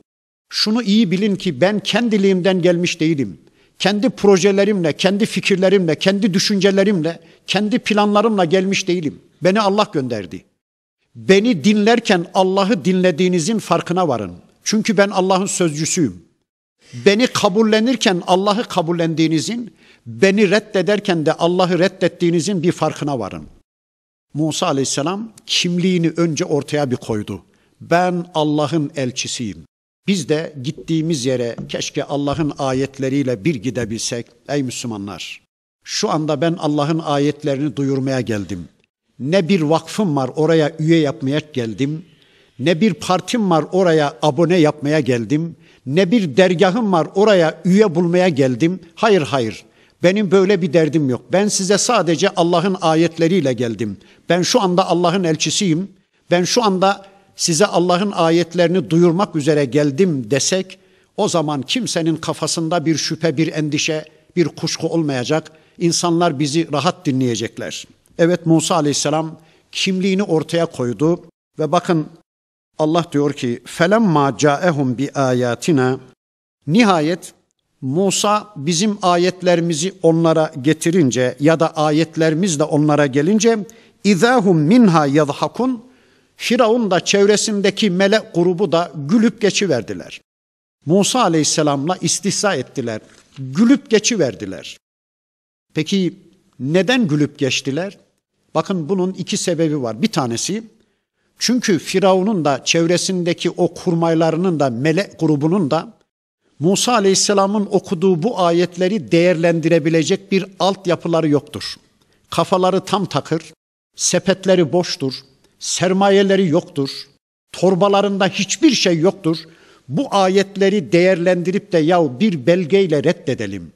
[SPEAKER 1] Şunu iyi bilin ki ben kendiliğimden gelmiş değilim. Kendi projelerimle, kendi fikirlerimle, kendi düşüncelerimle, kendi planlarımla gelmiş değilim. Beni Allah gönderdi. Beni dinlerken Allah'ı dinlediğinizin farkına varın. Çünkü ben Allah'ın sözcüsüyüm. Beni kabullenirken Allah'ı kabullendiğinizin, beni reddederken de Allah'ı reddettiğinizin bir farkına varın. Musa aleyhisselam kimliğini önce ortaya bir koydu. Ben Allah'ın elçisiyim. Biz de gittiğimiz yere keşke Allah'ın ayetleriyle bir gidebilsek. Ey Müslümanlar! Şu anda ben Allah'ın ayetlerini duyurmaya geldim ne bir vakfım var oraya üye yapmaya geldim, ne bir partim var oraya abone yapmaya geldim, ne bir dergahım var oraya üye bulmaya geldim. Hayır hayır. Benim böyle bir derdim yok. Ben size sadece Allah'ın ayetleriyle geldim. Ben şu anda Allah'ın elçisiyim. Ben şu anda size Allah'ın ayetlerini duyurmak üzere geldim desek o zaman kimsenin kafasında bir şüphe, bir endişe, bir kuşku olmayacak. İnsanlar bizi rahat dinleyecekler.'' Evet Musa aleyhisselam kimliğini ortaya koydu ve bakın Allah diyor ki ma caehum bi ayatina nihayet Musa bizim ayetlerimizi onlara getirince ya da ayetlerimiz de onlara gelince izahum minha yadhakun Firavun da çevresindeki melek grubu da gülüp geçi verdiler Musa aleyhisselamla istihza ettiler. Gülüp geçi verdiler Peki neden gülüp geçtiler? Bakın bunun iki sebebi var. Bir tanesi çünkü Firavun'un da çevresindeki o kurmaylarının da melek grubunun da Musa Aleyhisselam'ın okuduğu bu ayetleri değerlendirebilecek bir altyapıları yoktur. Kafaları tam takır, sepetleri boştur, sermayeleri yoktur, torbalarında hiçbir şey yoktur. Bu ayetleri değerlendirip de yahu bir belgeyle reddedelim.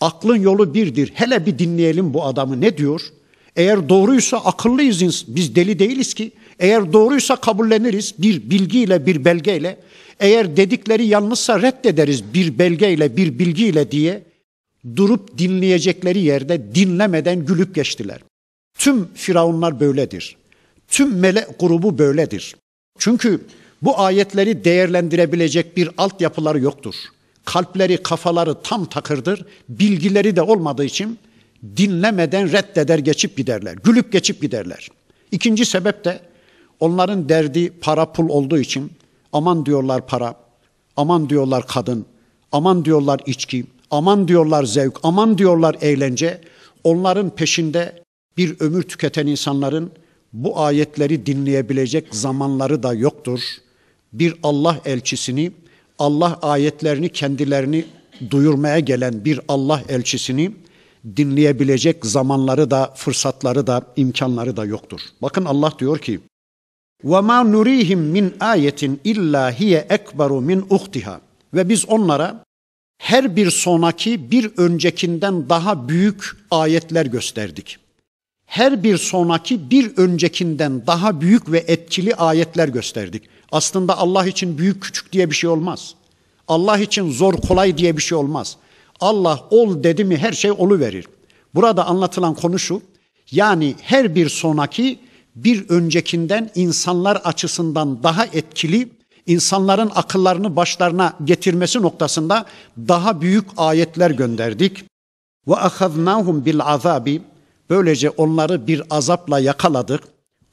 [SPEAKER 1] Aklın yolu birdir. Hele bir dinleyelim bu adamı ne diyor?'' Eğer doğruysa akıllıyız biz deli değiliz ki. Eğer doğruysa kabulleniriz bir bilgiyle bir belgeyle. Eğer dedikleri yanlışsa reddederiz bir belgeyle bir bilgiyle diye durup dinleyecekleri yerde dinlemeden gülüp geçtiler. Tüm firavunlar böyledir. Tüm melek grubu böyledir. Çünkü bu ayetleri değerlendirebilecek bir altyapıları yoktur. Kalpleri, kafaları tam takırdır. Bilgileri de olmadığı için dinlemeden reddeder geçip giderler. Gülüp geçip giderler. İkinci sebep de onların derdi para pul olduğu için aman diyorlar para, aman diyorlar kadın, aman diyorlar içki, aman diyorlar zevk, aman diyorlar eğlence. Onların peşinde bir ömür tüketen insanların bu ayetleri dinleyebilecek zamanları da yoktur. Bir Allah elçisini, Allah ayetlerini kendilerini duyurmaya gelen bir Allah elçisini dinleyebilecek zamanları da, fırsatları da, imkanları da yoktur. Bakın Allah diyor ki: "Ve ma nurihim min ayetin illa hiye ekberu min uhtiha." Ve biz onlara her bir sonaki bir öncekinden daha büyük ayetler gösterdik. Her bir sonaki bir öncekinden daha büyük ve etkili ayetler gösterdik. Aslında Allah için büyük küçük diye bir şey olmaz. Allah için zor kolay diye bir şey olmaz. Allah ol dedi mi her şey olu verir. Burada anlatılan konu şu. Yani her bir sonaki bir öncekinden insanlar açısından daha etkili, insanların akıllarını başlarına getirmesi noktasında daha büyük ayetler gönderdik. Ve ahadnahum bil azabi böylece onları bir azapla yakaladık.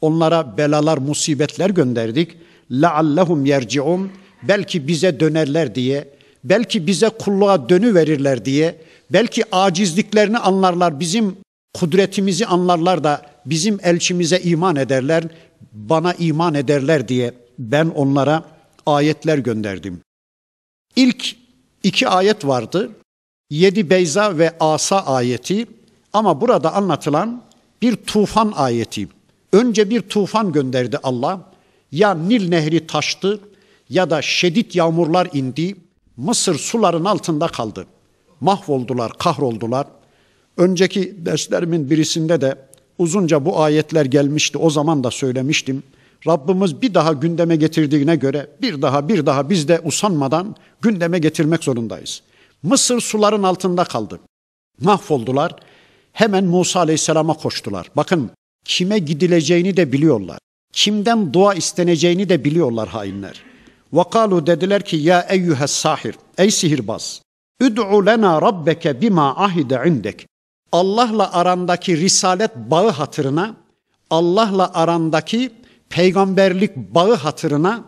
[SPEAKER 1] Onlara belalar, musibetler gönderdik. Leallehum yerciun belki bize dönerler diye belki bize kulluğa dönü verirler diye, belki acizliklerini anlarlar, bizim kudretimizi anlarlar da bizim elçimize iman ederler, bana iman ederler diye ben onlara ayetler gönderdim. İlk iki ayet vardı. Yedi Beyza ve Asa ayeti ama burada anlatılan bir tufan ayeti. Önce bir tufan gönderdi Allah. Ya Nil Nehri taştı ya da şiddet yağmurlar indi. Mısır suların altında kaldı. Mahvoldular, kahroldular. Önceki derslerimin birisinde de uzunca bu ayetler gelmişti. O zaman da söylemiştim. Rabbimiz bir daha gündeme getirdiğine göre bir daha bir daha biz de usanmadan gündeme getirmek zorundayız. Mısır suların altında kaldı. Mahvoldular. Hemen Musa Aleyhisselam'a koştular. Bakın kime gidileceğini de biliyorlar. Kimden dua isteneceğini de biliyorlar hainler. وَقَالُوا dediler ki ya eyyühe sahir, ey sihirbaz. Üd'u lena rabbeke bima ahide indek. Allah'la arandaki risalet bağı hatırına, Allah'la arandaki peygamberlik bağı hatırına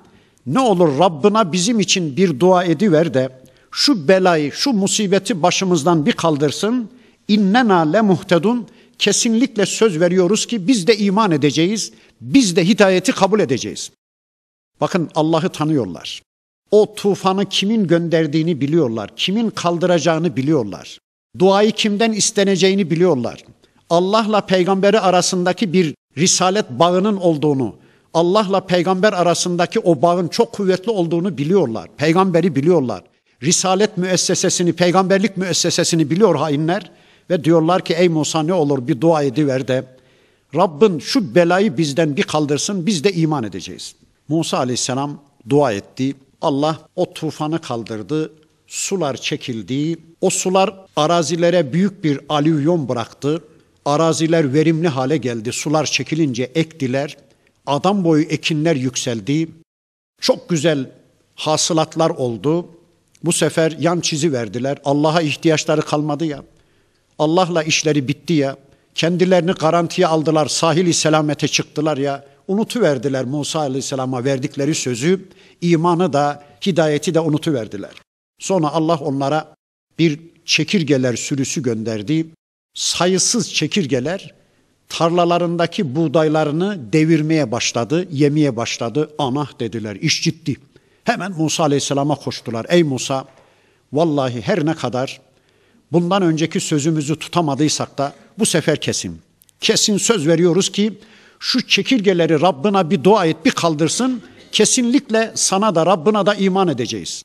[SPEAKER 1] ne olur Rabbına bizim için bir dua ediver de şu belayı, şu musibeti başımızdan bir kaldırsın. İnnena le muhtedun. Kesinlikle söz veriyoruz ki biz de iman edeceğiz. Biz de hidayeti kabul edeceğiz. Bakın Allah'ı tanıyorlar. O tufanı kimin gönderdiğini biliyorlar. Kimin kaldıracağını biliyorlar. Duayı kimden isteneceğini biliyorlar. Allah'la peygamberi arasındaki bir risalet bağının olduğunu, Allah'la peygamber arasındaki o bağın çok kuvvetli olduğunu biliyorlar. Peygamberi biliyorlar. Risalet müessesesini, peygamberlik müessesesini biliyor hainler ve diyorlar ki ey Musa ne olur bir dua ediver de Rabbin şu belayı bizden bir kaldırsın biz de iman edeceğiz. Musa aleyhisselam dua etti. Allah o tufanı kaldırdı, sular çekildi. O sular arazilere büyük bir alüvyon bıraktı. Araziler verimli hale geldi. Sular çekilince ektiler. Adam boyu ekinler yükseldi. Çok güzel hasılatlar oldu. Bu sefer yan çizi verdiler. Allah'a ihtiyaçları kalmadı ya. Allah'la işleri bitti ya. Kendilerini garantiye aldılar. Sahili selamete çıktılar ya unutuverdiler Musa Aleyhisselam'a verdikleri sözü, imanı da hidayeti de unutuverdiler. Sonra Allah onlara bir çekirgeler sürüsü gönderdi. Sayısız çekirgeler tarlalarındaki buğdaylarını devirmeye başladı, yemeye başladı. Anah dediler, iş ciddi. Hemen Musa Aleyhisselam'a koştular. Ey Musa, vallahi her ne kadar bundan önceki sözümüzü tutamadıysak da bu sefer kesin. Kesin söz veriyoruz ki şu çekirgeleri Rabbına bir dua et bir kaldırsın. Kesinlikle sana da Rabbına da iman edeceğiz.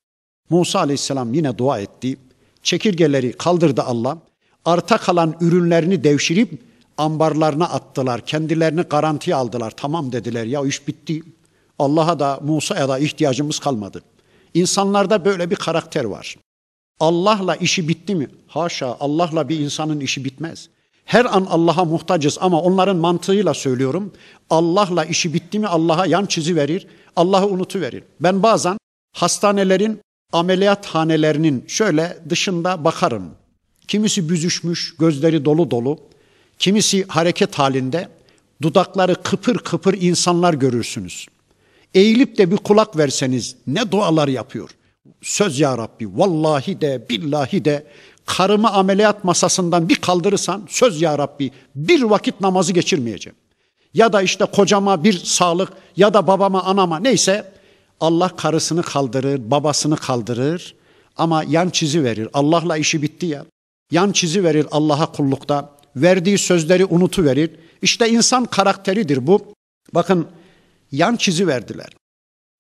[SPEAKER 1] Musa aleyhisselam yine dua etti. Çekirgeleri kaldırdı Allah. Arta kalan ürünlerini devşirip ambarlarına attılar. Kendilerini garantiye aldılar. Tamam dediler ya iş bitti. Allah'a da Musa'ya da ihtiyacımız kalmadı. İnsanlarda böyle bir karakter var. Allah'la işi bitti mi? Haşa Allah'la bir insanın işi bitmez. Her an Allah'a muhtacız ama onların mantığıyla söylüyorum. Allah'la işi bitti mi Allah'a yan çizi verir. Allah'ı verir. Ben bazen hastanelerin ameliyat hanelerinin şöyle dışında bakarım. Kimisi büzüşmüş, gözleri dolu dolu. Kimisi hareket halinde. Dudakları kıpır kıpır insanlar görürsünüz. Eğilip de bir kulak verseniz ne dualar yapıyor. Söz ya Rabbi vallahi de billahi de karımı ameliyat masasından bir kaldırırsan söz ya Rabbi bir vakit namazı geçirmeyeceğim. Ya da işte kocama bir sağlık ya da babama anama neyse Allah karısını kaldırır, babasını kaldırır ama yan çizi verir. Allah'la işi bitti ya. Yan çizi verir Allah'a kullukta. Verdiği sözleri unutu verir. İşte insan karakteridir bu. Bakın yan çizi verdiler.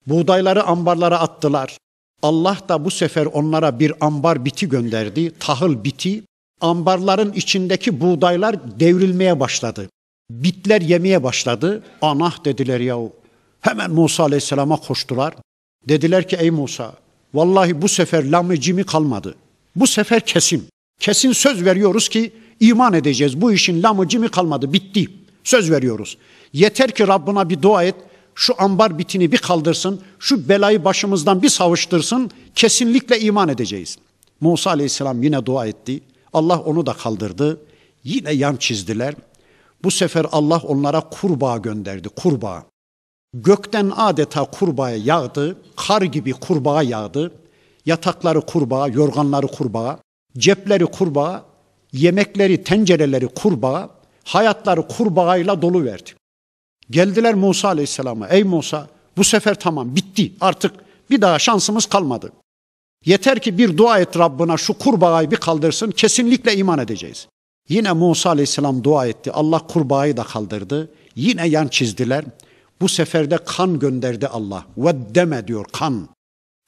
[SPEAKER 1] Buğdayları ambarlara attılar. Allah da bu sefer onlara bir ambar biti gönderdi, tahıl biti. Ambarların içindeki buğdaylar devrilmeye başladı. Bitler yemeye başladı. Anah dediler yahu. Hemen Musa Aleyhisselam'a koştular. Dediler ki ey Musa vallahi bu sefer lamı cimi kalmadı. Bu sefer kesin. Kesin söz veriyoruz ki iman edeceğiz. Bu işin lamı cimi kalmadı. Bitti. Söz veriyoruz. Yeter ki Rabbına bir dua et şu ambar bitini bir kaldırsın, şu belayı başımızdan bir savuştursun, kesinlikle iman edeceğiz. Musa aleyhisselam yine dua etti. Allah onu da kaldırdı. Yine yan çizdiler. Bu sefer Allah onlara kurbağa gönderdi, kurbağa. Gökten adeta kurbağaya yağdı, kar gibi kurbağa yağdı. Yatakları kurbağa, yorganları kurbağa, cepleri kurbağa, yemekleri, tencereleri kurbağa, hayatları kurbağayla dolu verdi. Geldiler Musa Aleyhisselam'a. Ey Musa bu sefer tamam bitti artık bir daha şansımız kalmadı. Yeter ki bir dua et Rabbına şu kurbağayı bir kaldırsın kesinlikle iman edeceğiz. Yine Musa Aleyhisselam dua etti. Allah kurbağayı da kaldırdı. Yine yan çizdiler. Bu sefer de kan gönderdi Allah. Ve deme diyor kan.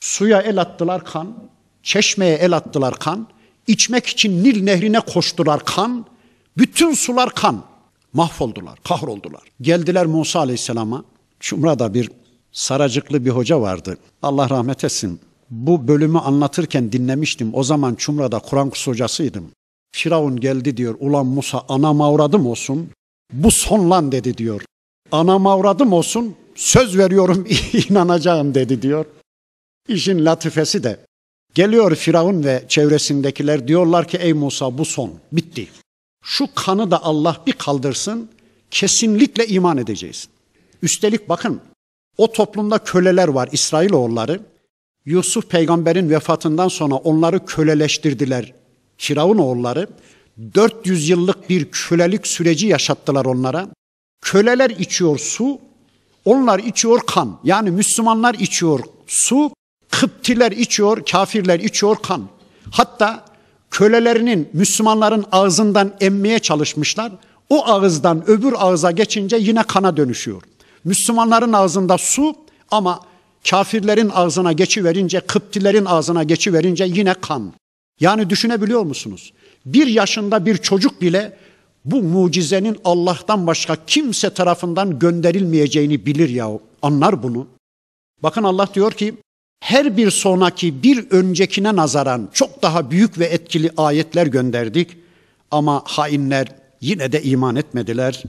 [SPEAKER 1] Suya el attılar kan. Çeşmeye el attılar kan. İçmek için Nil nehrine koştular kan. Bütün sular kan. Mahvoldular, kahroldular. Geldiler Musa Aleyhisselam'a. Çumra'da bir saracıklı bir hoca vardı. Allah rahmet etsin. Bu bölümü anlatırken dinlemiştim. O zaman Çumra'da Kur'an kursu hocasıydım. Firavun geldi diyor. Ulan Musa anama uğradım olsun. Bu son lan dedi diyor. Anama uğradım olsun. Söz veriyorum inanacağım dedi diyor. İşin latifesi de. Geliyor Firavun ve çevresindekiler diyorlar ki ey Musa bu son bitti. Şu kanı da Allah bir kaldırsın, kesinlikle iman edeceğiz. Üstelik bakın, o toplumda köleler var, İsrailoğulları. Yusuf peygamberin vefatından sonra onları köleleştirdiler. Firavun oğulları 400 yıllık bir kölelik süreci yaşattılar onlara. Köleler içiyor su, onlar içiyor kan. Yani Müslümanlar içiyor su, Kıptiler içiyor, kafirler içiyor kan. Hatta kölelerinin Müslümanların ağzından emmeye çalışmışlar. O ağızdan öbür ağıza geçince yine kana dönüşüyor. Müslümanların ağzında su ama kafirlerin ağzına geçiverince, Kıptilerin ağzına geçiverince yine kan. Yani düşünebiliyor musunuz? Bir yaşında bir çocuk bile bu mucizenin Allah'tan başka kimse tarafından gönderilmeyeceğini bilir ya, anlar bunu. Bakın Allah diyor ki her bir sonraki bir öncekine nazaran çok daha büyük ve etkili ayetler gönderdik ama hainler yine de iman etmediler.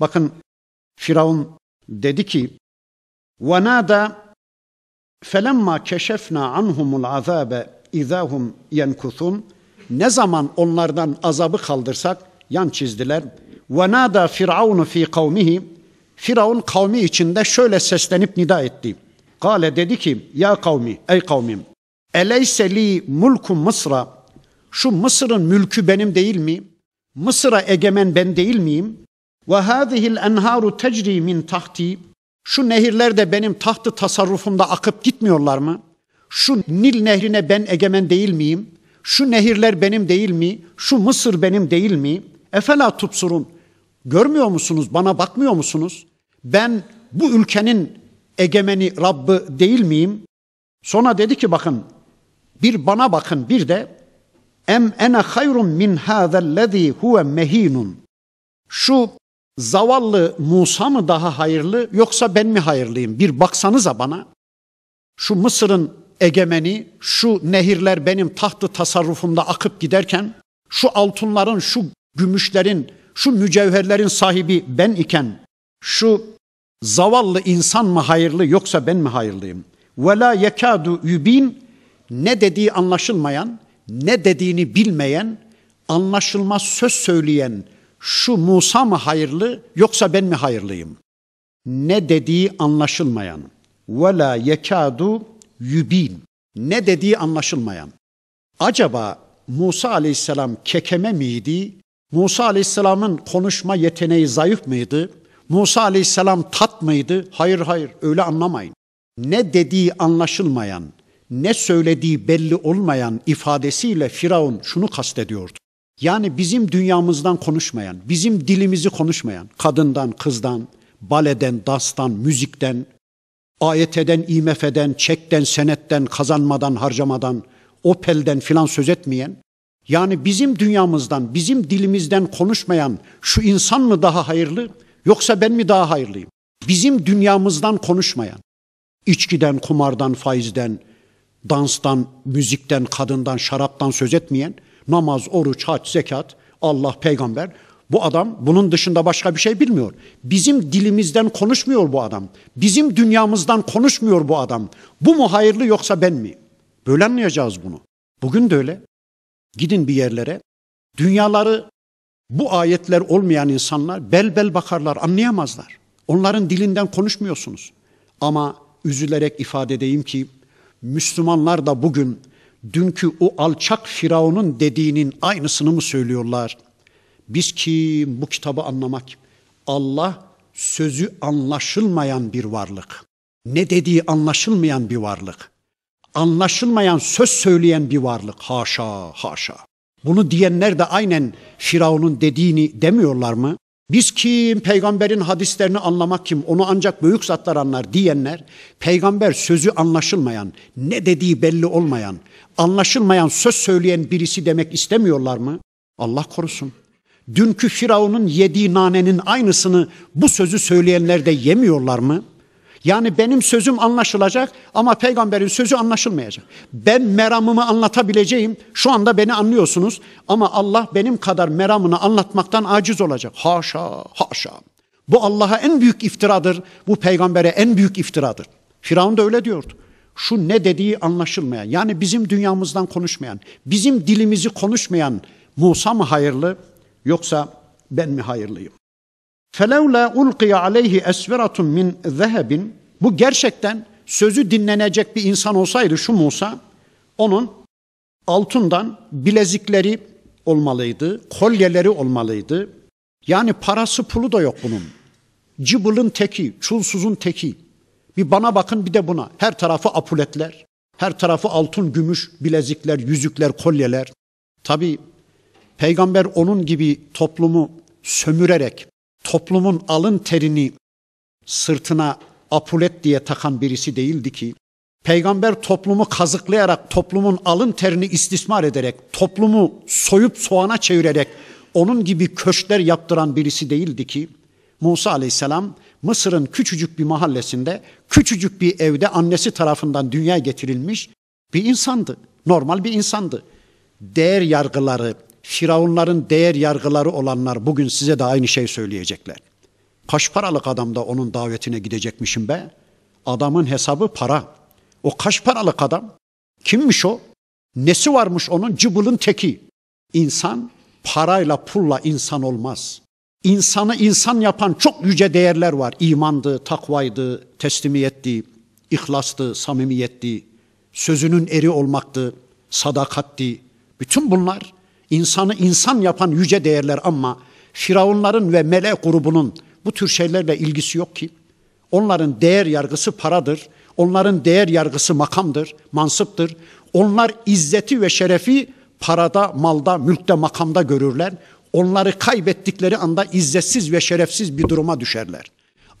[SPEAKER 1] Bakın Firavun dedi ki: "Ve nada felemma keşefna anhumul azabe izahum yenkusun." Ne zaman onlardan azabı kaldırsak yan çizdiler. Ve nada Firavun fi kavmihi Firavun kavmi içinde şöyle seslenip nida etti. Kale dedi ki ya kavmi ey kavmim eleyse li mulku Mısra şu Mısır'ın mülkü benim değil mi? Mısır'a egemen ben değil miyim? Ve hadihil enharu tecri min tahti şu nehirler de benim tahtı tasarrufumda akıp gitmiyorlar mı? Şu Nil nehrine ben egemen değil miyim? Şu nehirler benim değil mi? Şu Mısır benim değil mi? Efela tupsurun. Görmüyor musunuz? Bana bakmıyor musunuz? Ben bu ülkenin egemeni Rabb'ı değil miyim? Sonra dedi ki bakın bir bana bakın bir de em ene hayrun min hâzellezî huve mehinun. Şu zavallı Musa mı daha hayırlı yoksa ben mi hayırlıyım? Bir baksanıza bana. Şu Mısır'ın egemeni, şu nehirler benim tahtı tasarrufumda akıp giderken, şu altınların, şu gümüşlerin, şu mücevherlerin sahibi ben iken, şu Zavallı insan mı hayırlı yoksa ben mi hayırlıyım? Ve la yekadu yübin ne dediği anlaşılmayan, ne dediğini bilmeyen, anlaşılmaz söz söyleyen şu Musa mı hayırlı yoksa ben mi hayırlıyım? Ne dediği anlaşılmayan. Ve la yekadu yübin. Ne dediği anlaşılmayan. Acaba Musa aleyhisselam kekeme miydi? Musa aleyhisselamın konuşma yeteneği zayıf mıydı? Musa aleyhisselam tat mıydı? Hayır hayır öyle anlamayın. Ne dediği anlaşılmayan, ne söylediği belli olmayan ifadesiyle Firavun şunu kastediyordu. Yani bizim dünyamızdan konuşmayan, bizim dilimizi konuşmayan, kadından, kızdan, baleden, dastan, müzikten, AYT'den, IMF'den, çekten, senetten, kazanmadan, harcamadan, Opel'den filan söz etmeyen, yani bizim dünyamızdan, bizim dilimizden konuşmayan şu insan mı daha hayırlı, Yoksa ben mi daha hayırlıyım? Bizim dünyamızdan konuşmayan, içkiden, kumardan, faizden, danstan, müzikten, kadından, şaraptan söz etmeyen, namaz, oruç, haç, zekat, Allah, peygamber. Bu adam bunun dışında başka bir şey bilmiyor. Bizim dilimizden konuşmuyor bu adam. Bizim dünyamızdan konuşmuyor bu adam. Bu mu hayırlı yoksa ben mi? Böyle anlayacağız bunu. Bugün de öyle. Gidin bir yerlere. Dünyaları bu ayetler olmayan insanlar bel bel bakarlar, anlayamazlar. Onların dilinden konuşmuyorsunuz. Ama üzülerek ifade edeyim ki Müslümanlar da bugün dünkü o alçak Firavun'un dediğinin aynısını mı söylüyorlar? Biz ki bu kitabı anlamak, Allah sözü anlaşılmayan bir varlık. Ne dediği anlaşılmayan bir varlık. Anlaşılmayan söz söyleyen bir varlık. Haşa, haşa. Bunu diyenler de aynen Firavun'un dediğini demiyorlar mı? Biz kim, peygamberin hadislerini anlamak kim, onu ancak büyük zatlar anlar diyenler, peygamber sözü anlaşılmayan, ne dediği belli olmayan, anlaşılmayan söz söyleyen birisi demek istemiyorlar mı? Allah korusun. Dünkü Firavun'un yediği nanenin aynısını bu sözü söyleyenler de yemiyorlar mı?'' Yani benim sözüm anlaşılacak ama peygamberin sözü anlaşılmayacak. Ben meramımı anlatabileceğim. Şu anda beni anlıyorsunuz ama Allah benim kadar meramını anlatmaktan aciz olacak. Haşa, haşa. Bu Allah'a en büyük iftiradır. Bu peygambere en büyük iftiradır. Firavun da öyle diyordu. Şu ne dediği anlaşılmayan, yani bizim dünyamızdan konuşmayan, bizim dilimizi konuşmayan Musa mı hayırlı yoksa ben mi hayırlıyım? فَلَوْلَا اُلْقِيَ عَلَيْهِ اَسْفِرَةٌ min ذَهَبٍ Bu gerçekten sözü dinlenecek bir insan olsaydı şu Musa, onun altından bilezikleri olmalıydı, kolyeleri olmalıydı. Yani parası pulu da yok bunun. Cıbılın teki, çulsuzun teki. Bir bana bakın bir de buna. Her tarafı apuletler, her tarafı altın, gümüş, bilezikler, yüzükler, kolyeler. Tabi peygamber onun gibi toplumu sömürerek, toplumun alın terini sırtına apulet diye takan birisi değildi ki, peygamber toplumu kazıklayarak, toplumun alın terini istismar ederek, toplumu soyup soğana çevirerek, onun gibi köşkler yaptıran birisi değildi ki, Musa aleyhisselam Mısır'ın küçücük bir mahallesinde, küçücük bir evde annesi tarafından dünya getirilmiş bir insandı. Normal bir insandı. Değer yargıları, Firavunların değer yargıları olanlar bugün size de aynı şey söyleyecekler. Kaç paralık adam da onun davetine gidecekmişim be. Adamın hesabı para. O kaç paralık adam? Kimmiş o? Nesi varmış onun? Cıbılın teki. İnsan parayla pulla insan olmaz. İnsanı insan yapan çok yüce değerler var. İmandı, takvaydı, teslimiyetti, ihlastı, samimiyetti, sözünün eri olmaktı, sadakatti. Bütün bunlar insanı insan yapan yüce değerler ama firavunların ve mele grubunun bu tür şeylerle ilgisi yok ki. Onların değer yargısı paradır. Onların değer yargısı makamdır, mansıptır. Onlar izzeti ve şerefi parada, malda, mülkte, makamda görürler. Onları kaybettikleri anda izzetsiz ve şerefsiz bir duruma düşerler.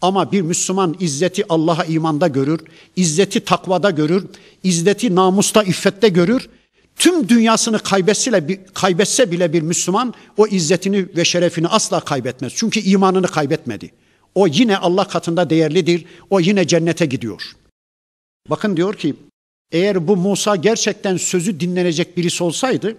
[SPEAKER 1] Ama bir Müslüman izzeti Allah'a imanda görür, izzeti takvada görür, izzeti namusta, iffette görür Tüm dünyasını kaybetse, kaybetse bile bir Müslüman o izzetini ve şerefini asla kaybetmez. Çünkü imanını kaybetmedi. O yine Allah katında değerlidir. O yine cennete gidiyor. Bakın diyor ki eğer bu Musa gerçekten sözü dinlenecek birisi olsaydı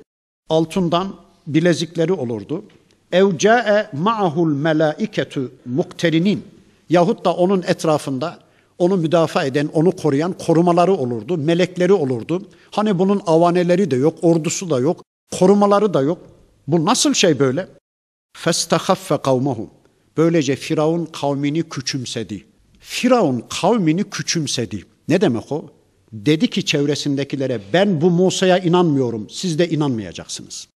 [SPEAKER 1] altından bilezikleri olurdu. Evca'e ma'ahul melaiketu mukterinin yahut da onun etrafında onu müdafaa eden, onu koruyan korumaları olurdu, melekleri olurdu. Hani bunun avaneleri de yok, ordusu da yok, korumaları da yok. Bu nasıl şey böyle? فَاسْتَخَفَّ kavmahum. Böylece Firavun kavmini küçümsedi. Firavun kavmini küçümsedi. Ne demek o? Dedi ki çevresindekilere ben bu Musa'ya inanmıyorum, siz de inanmayacaksınız.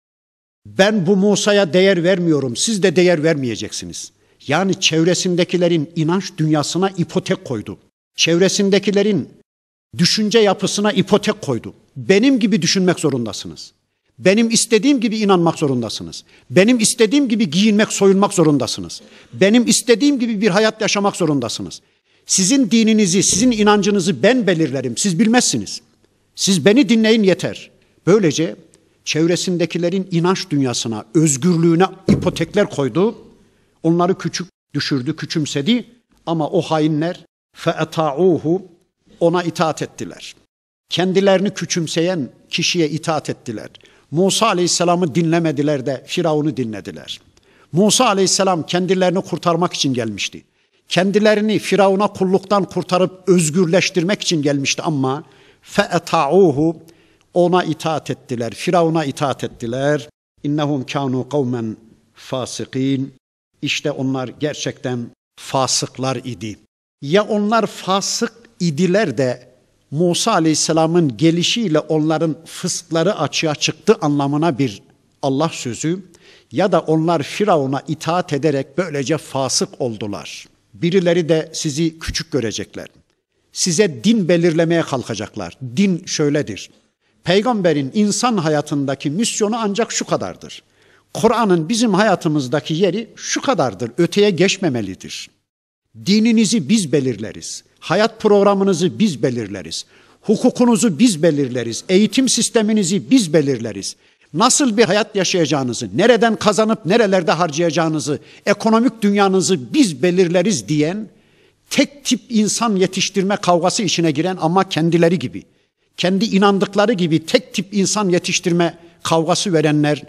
[SPEAKER 1] Ben bu Musa'ya değer vermiyorum, siz de değer vermeyeceksiniz. Yani çevresindekilerin inanç dünyasına ipotek koydu. Çevresindekilerin düşünce yapısına ipotek koydu. Benim gibi düşünmek zorundasınız. Benim istediğim gibi inanmak zorundasınız. Benim istediğim gibi giyinmek, soyunmak zorundasınız. Benim istediğim gibi bir hayat yaşamak zorundasınız. Sizin dininizi, sizin inancınızı ben belirlerim. Siz bilmezsiniz. Siz beni dinleyin yeter. Böylece çevresindekilerin inanç dünyasına, özgürlüğüne ipotekler koydu. Onları küçük düşürdü, küçümsedi ama o hainler فَاَطَاعُوهُ Ona itaat ettiler. Kendilerini küçümseyen kişiye itaat ettiler. Musa Aleyhisselam'ı dinlemediler de Firavun'u dinlediler. Musa Aleyhisselam kendilerini kurtarmak için gelmişti. Kendilerini Firavun'a kulluktan kurtarıp özgürleştirmek için gelmişti ama فَاَطَاعُوهُ Ona itaat ettiler, Firavun'a itaat ettiler. İnnehum kanu kavmen fasikin. İşte onlar gerçekten fasıklar idi.'' Ya onlar fasık idiler de Musa Aleyhisselam'ın gelişiyle onların fıskları açığa çıktı anlamına bir Allah sözü ya da onlar Firavun'a itaat ederek böylece fasık oldular. Birileri de sizi küçük görecekler. Size din belirlemeye kalkacaklar. Din şöyledir. Peygamberin insan hayatındaki misyonu ancak şu kadardır. Kur'an'ın bizim hayatımızdaki yeri şu kadardır. Öteye geçmemelidir. Dininizi biz belirleriz. Hayat programınızı biz belirleriz. Hukukunuzu biz belirleriz. Eğitim sisteminizi biz belirleriz. Nasıl bir hayat yaşayacağınızı, nereden kazanıp nerelerde harcayacağınızı, ekonomik dünyanızı biz belirleriz diyen tek tip insan yetiştirme kavgası içine giren ama kendileri gibi, kendi inandıkları gibi tek tip insan yetiştirme kavgası verenler,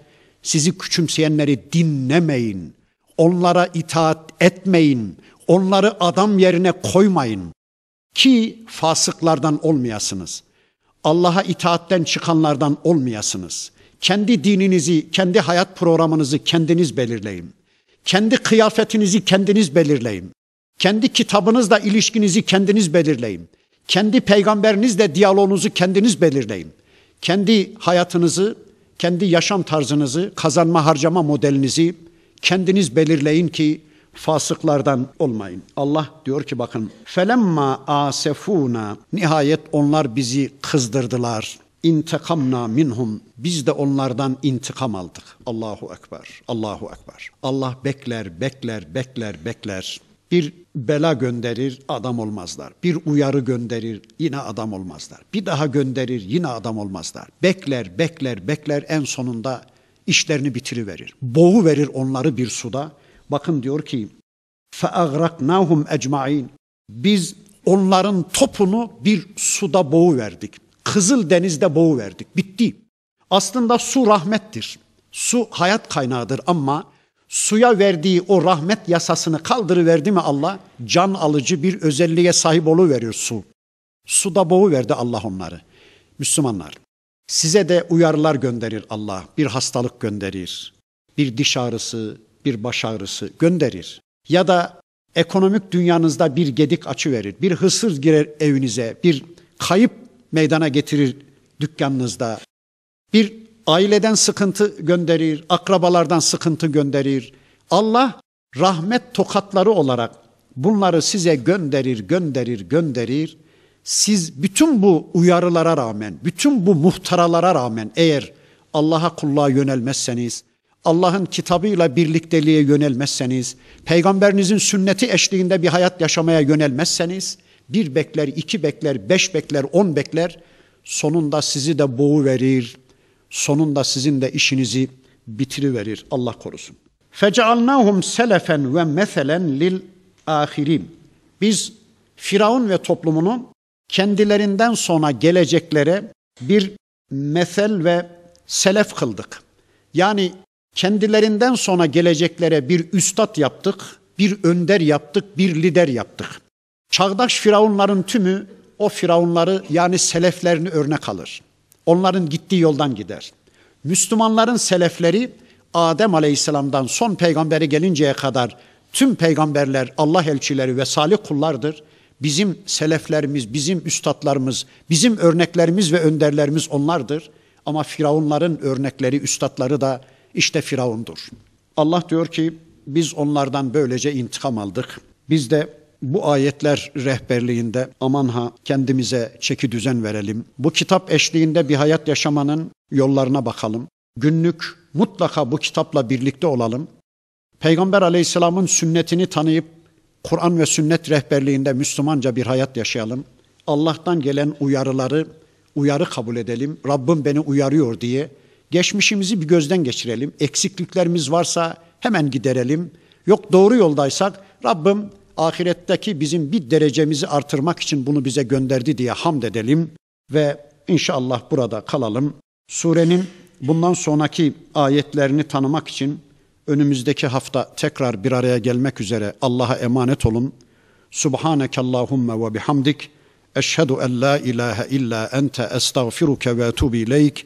[SPEAKER 1] sizi küçümseyenleri dinlemeyin. Onlara itaat etmeyin. Onları adam yerine koymayın ki fasıklardan olmayasınız. Allah'a itaatten çıkanlardan olmayasınız. Kendi dininizi, kendi hayat programınızı kendiniz belirleyin. Kendi kıyafetinizi kendiniz belirleyin. Kendi kitabınızla ilişkinizi kendiniz belirleyin. Kendi peygamberinizle diyaloğunuzu kendiniz belirleyin. Kendi hayatınızı, kendi yaşam tarzınızı, kazanma harcama modelinizi kendiniz belirleyin ki fasıklardan olmayın. Allah diyor ki bakın felemma asefuna nihayet onlar bizi kızdırdılar. İntikamna minhum. Biz de onlardan intikam aldık. Allahu Ekber, Allahu Ekber. Allah bekler, bekler, bekler, bekler. Bir bela gönderir, adam olmazlar. Bir uyarı gönderir, yine adam olmazlar. Bir daha gönderir, yine adam olmazlar. Bekler, bekler, bekler en sonunda işlerini bitiriverir. Boğu verir onları bir suda. Bakın diyor ki فَاَغْرَقْنَاهُمْ اَجْمَعِينَ Biz onların topunu bir suda boğu verdik. Kızıl denizde boğu verdik. Bitti. Aslında su rahmettir. Su hayat kaynağıdır ama suya verdiği o rahmet yasasını kaldırıverdi mi Allah can alıcı bir özelliğe sahip oluveriyor su. Suda boğu verdi Allah onları. Müslümanlar size de uyarılar gönderir Allah. Bir hastalık gönderir. Bir diş ağrısı, bir baş ağrısı gönderir. Ya da ekonomik dünyanızda bir gedik açı verir. Bir hısır girer evinize, bir kayıp meydana getirir dükkanınızda. Bir aileden sıkıntı gönderir, akrabalardan sıkıntı gönderir. Allah rahmet tokatları olarak bunları size gönderir, gönderir, gönderir. Siz bütün bu uyarılara rağmen, bütün bu muhtaralara rağmen eğer Allah'a kulluğa yönelmezseniz Allah'ın kitabıyla birlikteliğe yönelmezseniz, peygamberinizin sünneti eşliğinde bir hayat yaşamaya yönelmezseniz, bir bekler, iki bekler, beş bekler, on bekler, sonunda sizi de boğu verir. Sonunda sizin de işinizi bitiriverir Allah korusun. Fecealnahum selefen ve meselen lil ahirin. Biz Firavun ve toplumunu kendilerinden sonra geleceklere bir mesel ve selef kıldık. Yani kendilerinden sonra geleceklere bir üstad yaptık, bir önder yaptık, bir lider yaptık. Çağdaş firavunların tümü o firavunları yani seleflerini örnek alır. Onların gittiği yoldan gider. Müslümanların selefleri Adem Aleyhisselam'dan son peygamberi gelinceye kadar tüm peygamberler, Allah elçileri ve salih kullardır. Bizim seleflerimiz, bizim üstadlarımız, bizim örneklerimiz ve önderlerimiz onlardır. Ama firavunların örnekleri, üstadları da işte Firavun'dur. Allah diyor ki biz onlardan böylece intikam aldık. Biz de bu ayetler rehberliğinde aman ha kendimize çeki düzen verelim. Bu kitap eşliğinde bir hayat yaşamanın yollarına bakalım. Günlük mutlaka bu kitapla birlikte olalım. Peygamber aleyhisselamın sünnetini tanıyıp Kur'an ve sünnet rehberliğinde Müslümanca bir hayat yaşayalım. Allah'tan gelen uyarıları uyarı kabul edelim. Rabbim beni uyarıyor diye Geçmişimizi bir gözden geçirelim. Eksikliklerimiz varsa hemen giderelim. Yok doğru yoldaysak Rabbim ahiretteki bizim bir derecemizi artırmak için bunu bize gönderdi diye hamd edelim ve inşallah burada kalalım. Surenin bundan sonraki ayetlerini tanımak için önümüzdeki hafta tekrar bir araya gelmek üzere Allah'a emanet olun. Subhaneke Allahumma ve bihamdik. Eşhedü en la ilahe illa ente estağfiruke ve etûbü ileyk.